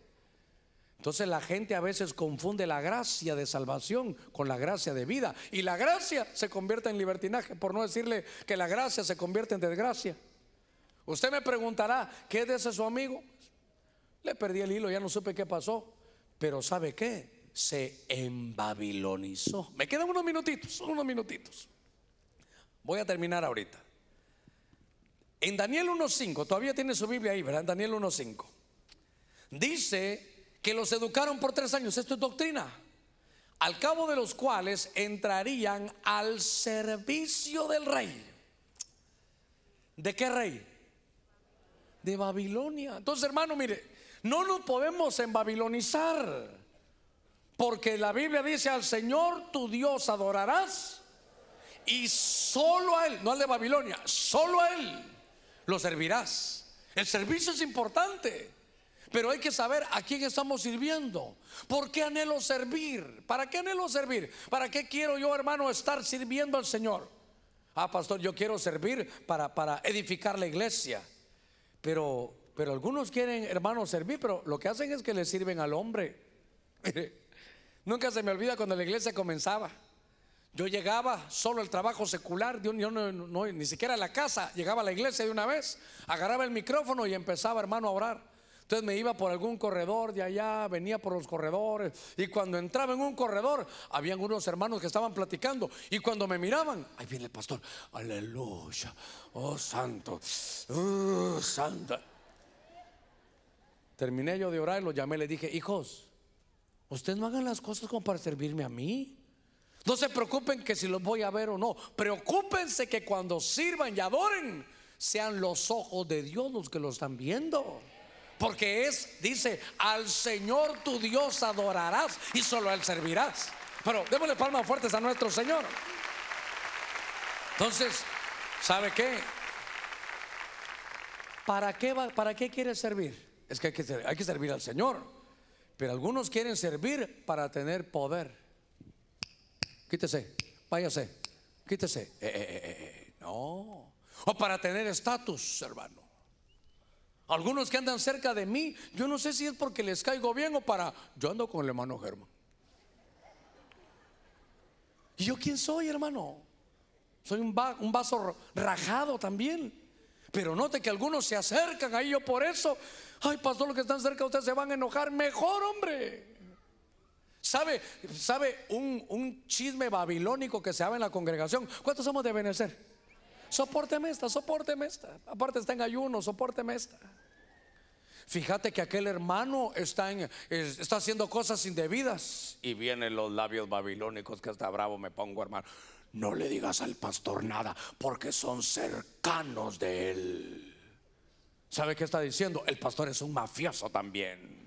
Entonces la gente a veces confunde la gracia de salvación con la gracia de vida. Y la gracia se convierte en libertinaje, por no decirle que la gracia se convierte en desgracia. Usted me preguntará, ¿qué es de ese su amigo? Le perdí el hilo, ya no supe qué pasó. Pero ¿sabe qué? Se embabilonizó. Me quedan unos minutitos, unos minutitos. Voy a terminar ahorita. En Daniel 1.5, todavía tiene su Biblia ahí, ¿verdad? En Daniel 1.5. Dice que los educaron por tres años, esto es doctrina, al cabo de los cuales entrarían al servicio del rey. ¿De qué rey? De Babilonia. Entonces, hermano, mire, no nos podemos embabilonizar, porque la Biblia dice, al Señor tu Dios adorarás y solo a Él, no al de Babilonia, solo a Él lo servirás. El servicio es importante, pero hay que saber a quién estamos sirviendo. ¿Por qué anhelo servir? ¿Para qué anhelo servir? ¿Para qué quiero yo, hermano, estar sirviendo al Señor? Ah, pastor, yo quiero servir para, para edificar la iglesia. Pero, pero algunos quieren, hermano, servir, pero lo que hacen es que le sirven al hombre. [laughs] Nunca se me olvida cuando la iglesia comenzaba. Yo llegaba solo al trabajo secular, no, ni siquiera a la casa, llegaba a la iglesia de una vez, agarraba el micrófono y empezaba, hermano, a orar. Entonces me iba por algún corredor de allá, venía por los corredores, y cuando entraba en un corredor, habían unos hermanos que estaban platicando, y cuando me miraban, ahí viene el pastor, aleluya, oh santo, oh santa. Terminé yo de orar y lo llamé, le dije, hijos, ustedes no hagan las cosas como para servirme a mí. No se preocupen que si los voy a ver o no. Preocúpense que cuando sirvan y adoren, sean los ojos de Dios los que los están viendo. Porque es, dice, al Señor tu Dios adorarás y solo a Él servirás. Pero démosle palmas fuertes a nuestro Señor. Entonces, ¿sabe qué? ¿Para qué, va, para qué quiere servir? Es que hay que, hay que servir al Señor. Pero algunos quieren servir para tener poder quítese, váyase, quítese. Eh, eh, eh, no. O para tener estatus, hermano. Algunos que andan cerca de mí, yo no sé si es porque les caigo bien o para. Yo ando con el hermano Germán. ¿Y yo quién soy, hermano? Soy un, vaso rajado también. Pero note que algunos se acercan a yo por eso. Ay, pastor, los que están cerca de usted se van a enojar. Mejor, hombre. ¿Sabe, sabe un, chisme babilónico que se habla en la congregación? ¿Cuántos somos de Benecer? Sopórteme esta, sopórteme esta. Aparte está en ayuno, sopórteme esta. Fíjate que aquel hermano está, en, está haciendo cosas indebidas. Y vienen los labios babilónicos que hasta bravo me pongo, hermano. No le digas al pastor nada porque son cercanos de él. ¿Sabe qué está diciendo? El pastor es un mafioso también.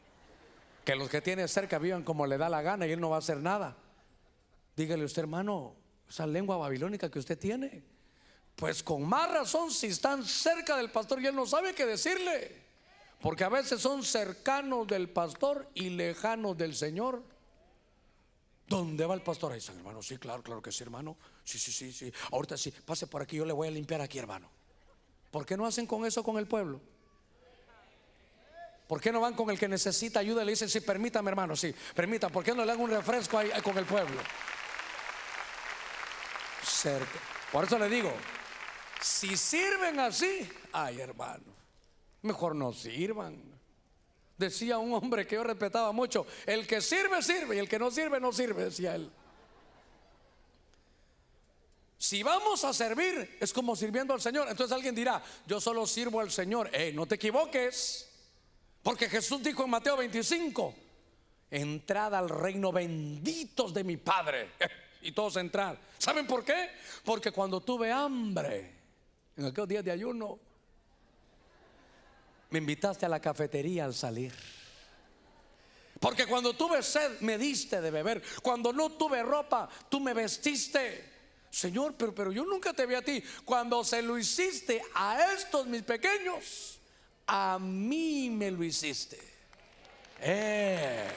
Que los que tiene cerca vivan como le da la gana y él no va a hacer nada. Dígale usted, hermano, esa lengua babilónica que usted tiene. Pues con más razón si están cerca del pastor y él no sabe qué decirle. Porque a veces son cercanos del pastor y lejanos del Señor. ¿Dónde va el pastor? Ahí están, hermano. Sí, claro, claro que sí, hermano. Sí, sí, sí, sí. Ahorita sí, pase por aquí, yo le voy a limpiar aquí, hermano. ¿Por qué no hacen con eso con el pueblo? ¿Por qué no van con el que necesita ayuda le dicen, sí, permítame hermano, sí, permítame, ¿por qué no le hagan un refresco ahí eh, con el pueblo? Por eso le digo, si sirven así, ay hermano, mejor no sirvan. Decía un hombre que yo respetaba mucho, el que sirve, sirve, y el que no sirve, no sirve, decía él. Si vamos a servir, es como sirviendo al Señor. Entonces alguien dirá, yo solo sirvo al Señor. Eh, no te equivoques. Porque Jesús dijo en Mateo 25, Entrada al reino benditos de mi Padre. [laughs] y todos entrar. ¿Saben por qué? Porque cuando tuve hambre, en aquellos días de ayuno, me invitaste a la cafetería al salir. Porque cuando tuve sed, me diste de beber. Cuando no tuve ropa, tú me vestiste. Señor, pero, pero yo nunca te vi a ti. Cuando se lo hiciste a estos mis pequeños, a mí me lo hiciste. Eh.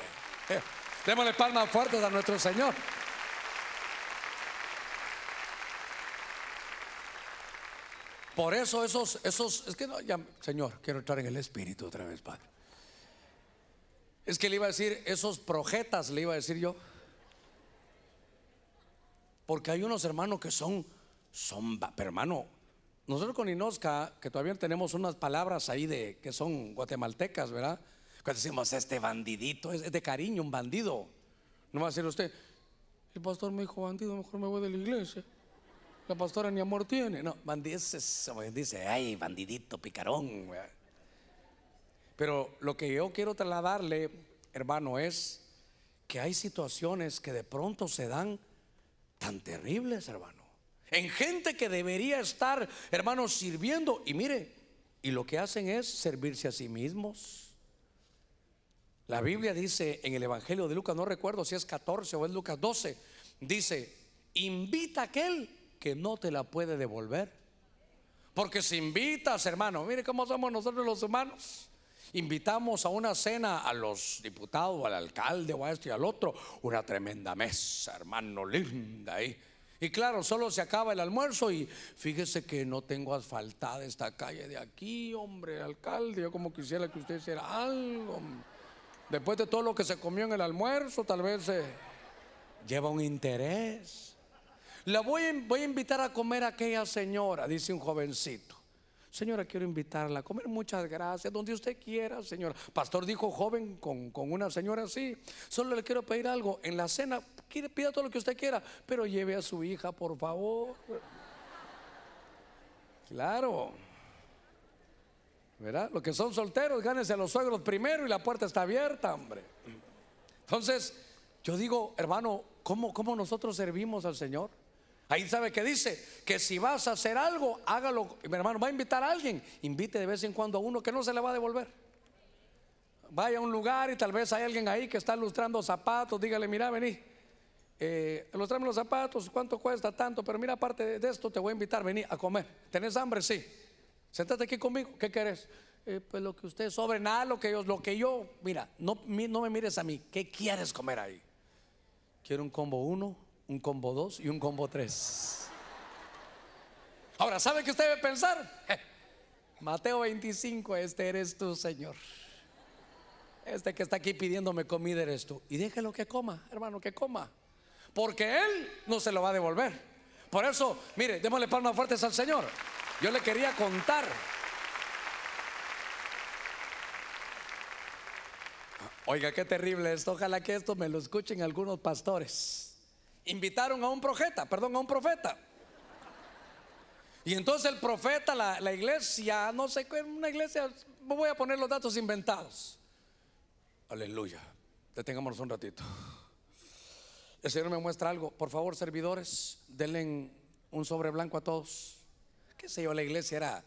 eh. Démosle palmas fuertes a nuestro Señor. Por eso esos, esos, es que no, ya, Señor, quiero entrar en el Espíritu otra vez, Padre. Es que le iba a decir, esos projetas, le iba a decir yo. Porque hay unos hermanos que son, son, hermano, nosotros con Inosca, que todavía tenemos unas palabras ahí de que son guatemaltecas, ¿verdad? Cuando decimos, este bandidito, es de cariño, un bandido. No va a decir usted, el pastor me dijo bandido, mejor me voy de la iglesia. La pastora ni amor tiene. No, bandido es, dice, ay, bandidito, picarón. Pero lo que yo quiero trasladarle, hermano, es que hay situaciones que de pronto se dan tan terribles, hermano en gente que debería estar, hermanos, sirviendo. Y mire, y lo que hacen es servirse a sí mismos. La Biblia dice en el Evangelio de Lucas, no recuerdo si es 14 o es Lucas 12, dice, invita a aquel que no te la puede devolver. Porque si invitas, hermano, mire cómo somos nosotros los humanos. Invitamos a una cena a los diputados, al alcalde o a este y al otro. Una tremenda mesa, hermano, linda ahí. Y claro, solo se acaba el almuerzo y fíjese que no tengo asfaltada esta calle de aquí, hombre, alcalde. Yo como quisiera que usted hiciera algo. Después de todo lo que se comió en el almuerzo, tal vez eh, lleva un interés. La voy a invitar a comer a aquella señora, dice un jovencito. Señora, quiero invitarla a comer, muchas gracias, donde usted quiera, señora. Pastor dijo joven con, una señora así, solo le quiero pedir algo, en la cena, pida todo lo que usted quiera, pero lleve a su hija, por favor. Claro. ¿Verdad? Los que son solteros, gánense a los suegros primero y la puerta está abierta, hombre. Entonces, yo digo, hermano, ¿cómo, cómo nosotros servimos al Señor? Ahí sabe que dice que si vas a hacer algo, hágalo. Mi hermano, va a invitar a alguien, invite de vez en cuando a uno que no se le va a devolver. Vaya a un lugar y tal vez hay alguien ahí que está lustrando zapatos, dígale, mira, vení, eh, los zapatos, ¿cuánto cuesta tanto? Pero mira, aparte de esto, te voy a invitar, vení a comer. ¿Tenés hambre? Sí. sentate aquí conmigo, ¿qué querés? Eh, pues lo que usted sobre, nada, lo que yo, lo que yo, mira, no, no me mires a mí, ¿qué quieres comer ahí? Quiero un combo uno un combo 2 y un combo 3. Ahora, ¿sabe qué usted debe pensar? Mateo 25, este eres tú, Señor. Este que está aquí pidiéndome comida eres tú. Y déjelo que coma, hermano, que coma. Porque Él no se lo va a devolver. Por eso, mire, démosle palmas fuertes al Señor. Yo le quería contar. Oiga, qué terrible esto. Ojalá que esto me lo escuchen algunos pastores invitaron a un profeta, perdón, a un profeta. Y entonces el profeta, la, iglesia, no sé, una iglesia, voy a poner los datos inventados. Aleluya. Detengámonos un ratito. El Señor me muestra algo. Por favor, servidores, denle un sobre blanco a todos. ¿Qué sé yo? La iglesia era,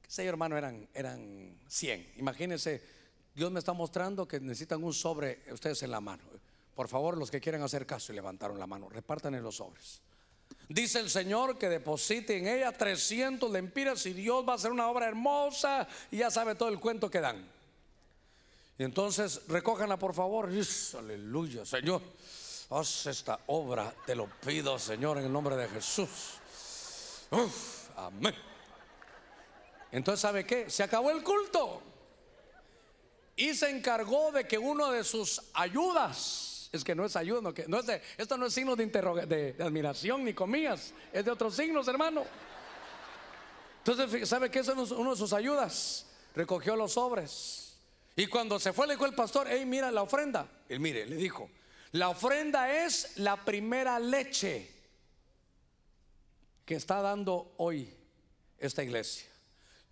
qué sé yo, hermano, eran, eran 100. Imagínense, Dios me está mostrando que necesitan un sobre ustedes en la mano. Por favor, los que quieran hacer caso y levantaron la mano, repartan en los sobres. Dice el Señor que deposite en ella 300 lempiras y Dios va a hacer una obra hermosa y ya sabe todo el cuento que dan. Y entonces recójanla por favor. Aleluya, Señor. Haz esta obra, te lo pido, Señor, en el nombre de Jesús. amén. Entonces, ¿sabe qué? Se acabó el culto. Y se encargó de que uno de sus ayudas es que no es ayuno, que no es esto no es signo de, admiración ni comillas, es de otros signos, hermano. Entonces, ¿sabe qué? Eso es uno de sus ayudas. Recogió los sobres. Y cuando se fue, le dijo el pastor, hey, mira la ofrenda. Él mire, le dijo, la ofrenda es la primera leche que está dando hoy esta iglesia.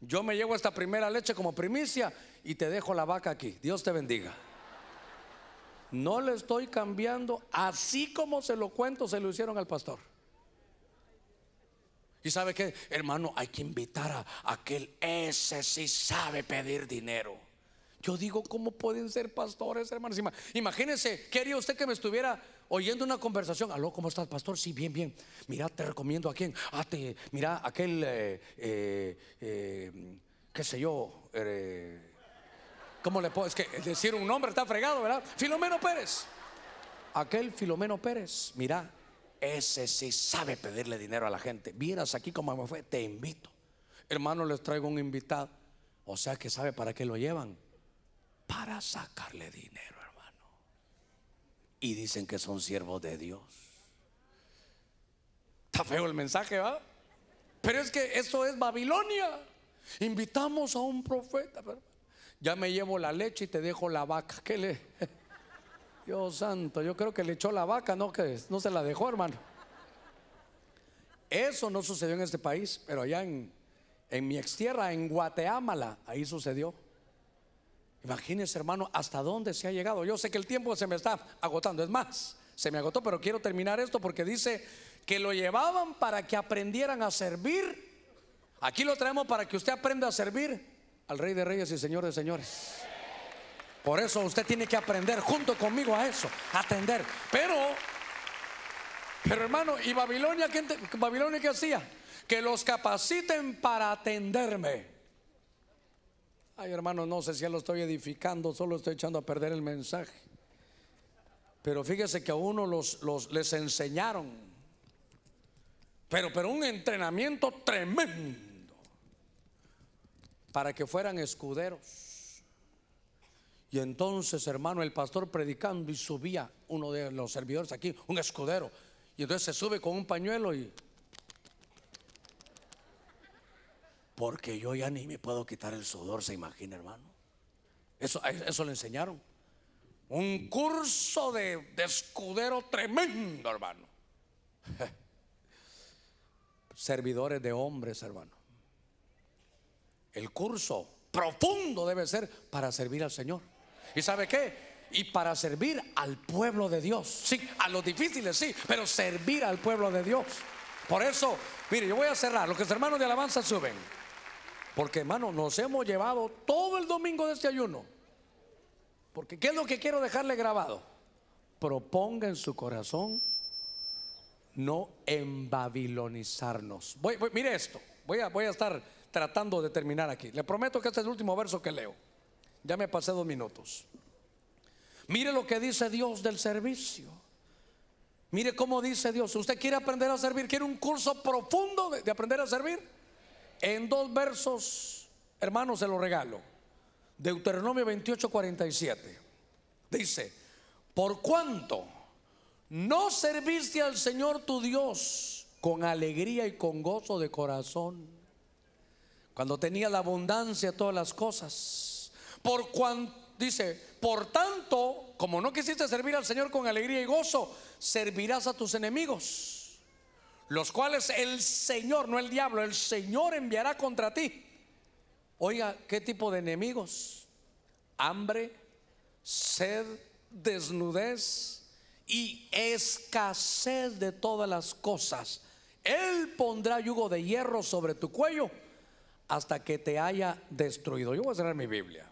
Yo me llevo esta primera leche como primicia y te dejo la vaca aquí. Dios te bendiga. No le estoy cambiando, así como se lo cuento, se lo hicieron al pastor. Y sabe que, hermano, hay que invitar a aquel, ese si sabe pedir dinero. Yo digo, ¿cómo pueden ser pastores, hermanos? Imagínense, quería usted que me estuviera oyendo una conversación? Aló, ¿cómo estás, pastor? Sí, bien, bien. Mira, te recomiendo a quien Ah, te, mira, aquel, eh, eh, eh, qué sé yo, ¿Cómo le puedo? Es que decir un nombre está fregado, ¿verdad? Filomeno Pérez. Aquel Filomeno Pérez, mira, ese sí sabe pedirle dinero a la gente. Vieras aquí como me fue, te invito. Hermano, les traigo un invitado. O sea que sabe para qué lo llevan. Para sacarle dinero, hermano. Y dicen que son siervos de Dios. Está feo el mensaje, ¿va? Pero es que eso es Babilonia. Invitamos a un profeta, ¿verdad? ya me llevo la leche y te dejo la vaca. ¿Qué le? [laughs] Dios santo, yo creo que le echó la vaca, no que no se la dejó, hermano. Eso no sucedió en este país, pero allá en, en mi extierra, en Guatemala ahí sucedió. Imagínese hermano, hasta dónde se ha llegado. Yo sé que el tiempo se me está agotando. Es más, se me agotó, pero quiero terminar esto porque dice que lo llevaban para que aprendieran a servir. Aquí lo traemos para que usted aprenda a servir al Rey de Reyes y Señor de Señores. Por eso usted tiene que aprender junto conmigo a eso, atender. Pero, hermano, ¿y Babilonia qué, Babilonia qué hacía? Que los capaciten para atenderme. Ay, hermano, no sé si ya lo estoy edificando, solo estoy echando a perder el mensaje. Pero fíjese que a uno los, les enseñaron. Pero, pero un entrenamiento tremendo para que fueran escuderos. Y entonces, hermano, el pastor predicando y subía uno de los servidores aquí, un escudero. Y entonces se sube con un pañuelo y... Porque yo ya ni me puedo quitar el sudor, se imagina, hermano. Eso, eso le enseñaron. Un curso de, de escudero tremendo, hermano. [laughs] Servidores de hombres, hermano el curso profundo debe ser para servir al Señor. ¿Y sabe qué? Y para servir al pueblo de Dios. Sí, a los difíciles, sí, pero servir al pueblo de Dios. Por eso, mire, yo voy a cerrar. Los que hermanos de alabanza suben. Porque, hermano, nos hemos llevado todo el domingo de este ayuno. Porque, ¿qué es lo que quiero dejarle grabado? Proponga en su corazón no embabilonizarnos. mire esto. Voy a, voy a estar tratando de terminar aquí. Le prometo que este es el último verso que leo. Ya me pasé dos minutos. Mire lo que dice Dios del servicio. Mire cómo dice Dios. ¿Usted quiere aprender a servir? ¿Quiere un curso profundo de, aprender a servir? En dos versos, hermanos, se lo regalo. Deuteronomio 28, 47. Dice, por cuanto no serviste al Señor tu Dios con alegría y con gozo de corazón cuando tenía la abundancia de todas las cosas. Por cuanto, dice, por tanto, como no quisiste servir al Señor con alegría y gozo, servirás a tus enemigos, los cuales el Señor, no el diablo, el Señor enviará contra ti. Oiga, ¿qué tipo de enemigos? Hambre, sed, desnudez y escasez de todas las cosas. Él pondrá yugo de hierro sobre tu cuello hasta que te haya destruido. Yo voy a cerrar mi Biblia.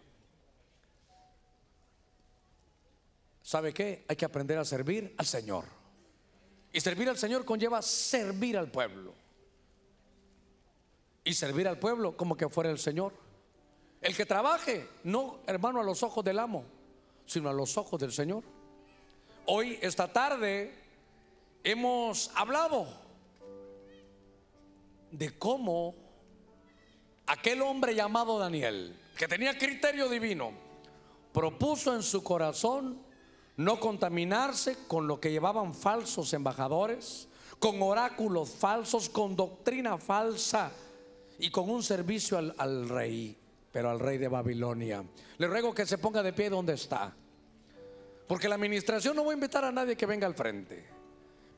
¿Sabe qué? Hay que aprender a servir al Señor. Y servir al Señor conlleva servir al pueblo. Y servir al pueblo como que fuera el Señor. El que trabaje, no hermano a los ojos del amo, sino a los ojos del Señor. Hoy, esta tarde, hemos hablado de cómo aquel hombre llamado Daniel, que tenía criterio divino, propuso en su corazón no contaminarse con lo que llevaban falsos embajadores, con oráculos falsos, con doctrina falsa y con un servicio al, rey, pero al rey de Babilonia. Le ruego que se ponga de pie donde está, porque la administración no va a invitar a nadie que venga al frente.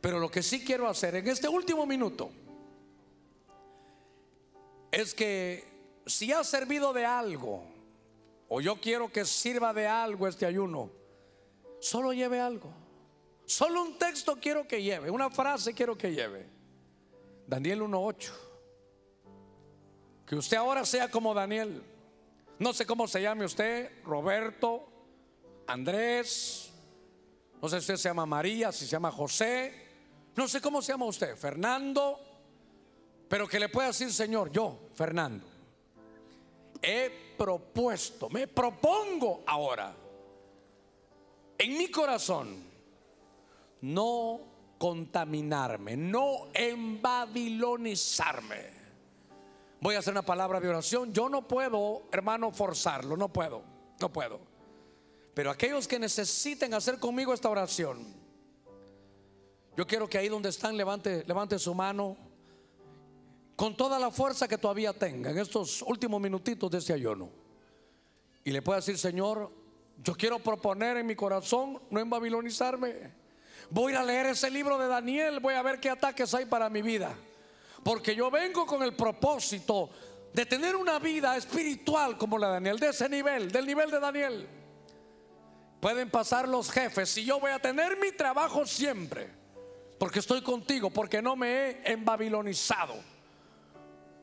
Pero lo que sí quiero hacer en este último minuto, es que si ha servido de algo, o yo quiero que sirva de algo este ayuno, solo lleve algo. Solo un texto quiero que lleve, una frase quiero que lleve. Daniel 1.8. Que usted ahora sea como Daniel. No sé cómo se llame usted, Roberto, Andrés, no sé si usted se llama María, si se llama José, no sé cómo se llama usted, Fernando, pero que le pueda decir, Señor, yo, Fernando, he propuesto, me propongo ahora, en mi corazón, no contaminarme, no embabilonizarme. Voy a hacer una palabra de oración. Yo no puedo, hermano, forzarlo, no puedo, no puedo. Pero aquellos que necesiten hacer conmigo esta oración, yo quiero que ahí donde están levante, levante su mano con toda la fuerza que todavía tenga en estos últimos minutitos de ese ayuno. Y le puedo decir, Señor, yo quiero proponer en mi corazón no embabilonizarme. Voy a leer ese libro de Daniel, voy a ver qué ataques hay para mi vida. Porque yo vengo con el propósito de tener una vida espiritual como la de Daniel, de ese nivel, del nivel de Daniel. Pueden pasar los jefes y yo voy a tener mi trabajo siempre. Porque estoy contigo, porque no me he embabilonizado.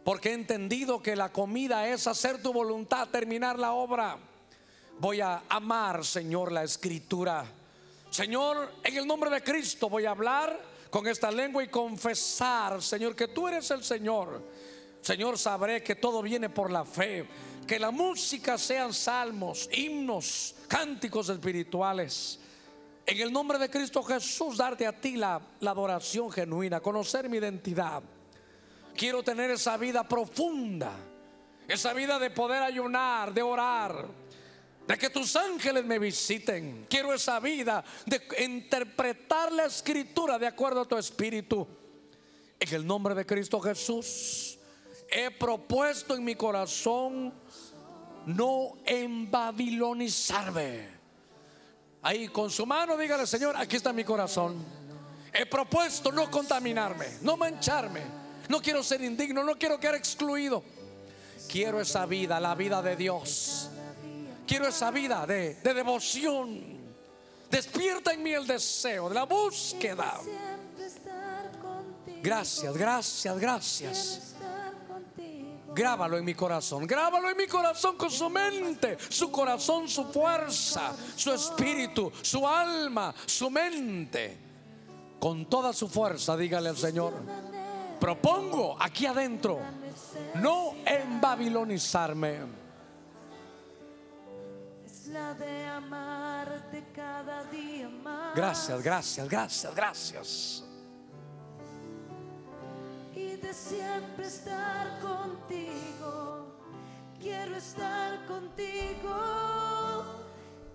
Porque he entendido que la comida es hacer tu voluntad, terminar la obra. Voy a amar, Señor, la escritura. Señor, en el nombre de Cristo voy a hablar con esta lengua y confesar, Señor, que tú eres el Señor. Señor, sabré que todo viene por la fe. Que la música sean salmos, himnos, cánticos espirituales. En el nombre de Cristo Jesús, darte a ti la, adoración genuina, conocer mi identidad. Quiero tener esa vida profunda, esa vida de poder ayunar, de orar, de que tus ángeles me visiten. Quiero esa vida de interpretar la escritura de acuerdo a tu espíritu. En el nombre de Cristo Jesús, he propuesto en mi corazón no embabilonizarme. Ahí con su mano dígale, Señor, aquí está mi corazón. He propuesto no contaminarme, no mancharme no quiero ser indigno, no quiero quedar excluido. Quiero esa vida, la vida de Dios. Quiero esa vida de, devoción. Despierta en mí el deseo de la búsqueda. Gracias, gracias, gracias. Grábalo en mi corazón, grábalo en mi corazón con su mente, su corazón, su fuerza, su espíritu, su alma, su mente. Con toda su fuerza, dígale al Señor propongo aquí adentro no Babilonizarme.
Es la de amarte cada día más.
Gracias, gracias, gracias, gracias.
Y de siempre estar contigo. Quiero estar contigo.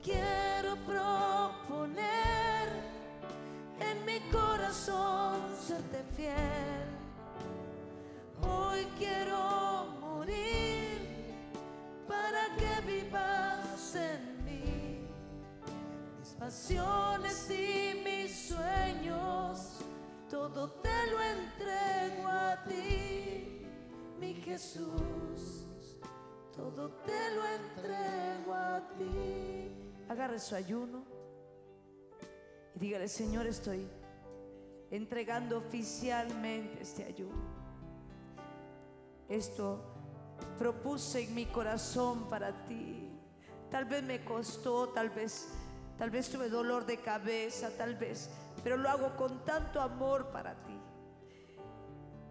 Quiero proponer en mi corazón serte fiel. Hoy quiero morir para que vivas en mí. Mis pasiones y mis sueños, todo te lo entrego a ti, mi Jesús. Todo te lo entrego a ti. Agarre su ayuno y dígale, Señor, estoy entregando oficialmente este ayuno esto propuse en mi corazón para ti. Tal vez me costó, tal vez, tal vez tuve dolor de cabeza, tal vez, pero lo hago con tanto amor para ti.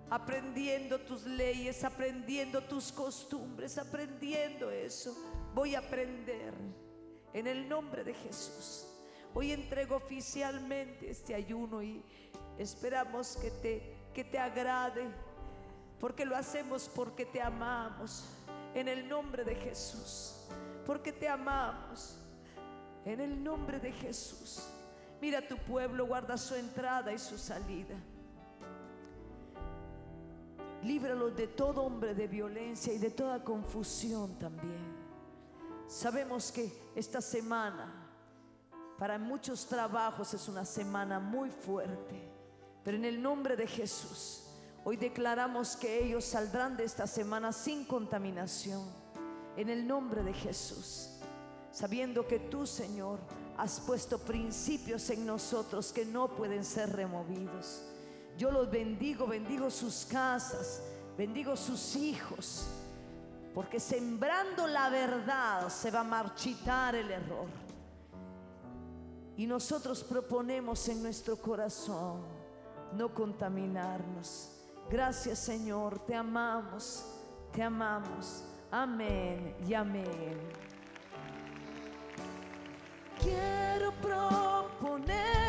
Aprendiendo tus leyes, aprendiendo tus costumbres, aprendiendo eso, voy a aprender en el nombre de Jesús. Hoy entrego oficialmente este ayuno y esperamos que te, que te agrade porque lo hacemos porque te amamos, en el nombre de Jesús, porque te amamos, en el nombre de Jesús. Mira tu pueblo, guarda su entrada y su salida. Líbralo de todo hombre de violencia y de toda confusión también. Sabemos que esta semana para muchos trabajos es una semana muy fuerte, pero en el nombre de Jesús Hoy declaramos que ellos saldrán de esta semana sin contaminación. En el nombre de Jesús. Sabiendo que tú, Señor, has puesto principios en nosotros que no pueden ser removidos. Yo los bendigo, bendigo sus casas, bendigo sus hijos, porque sembrando la verdad se va a marchitar el error. Y nosotros proponemos en nuestro corazón no contaminarnos. Gracias Señor, te amamos, te amamos. Amén y amén. Quiero proponer.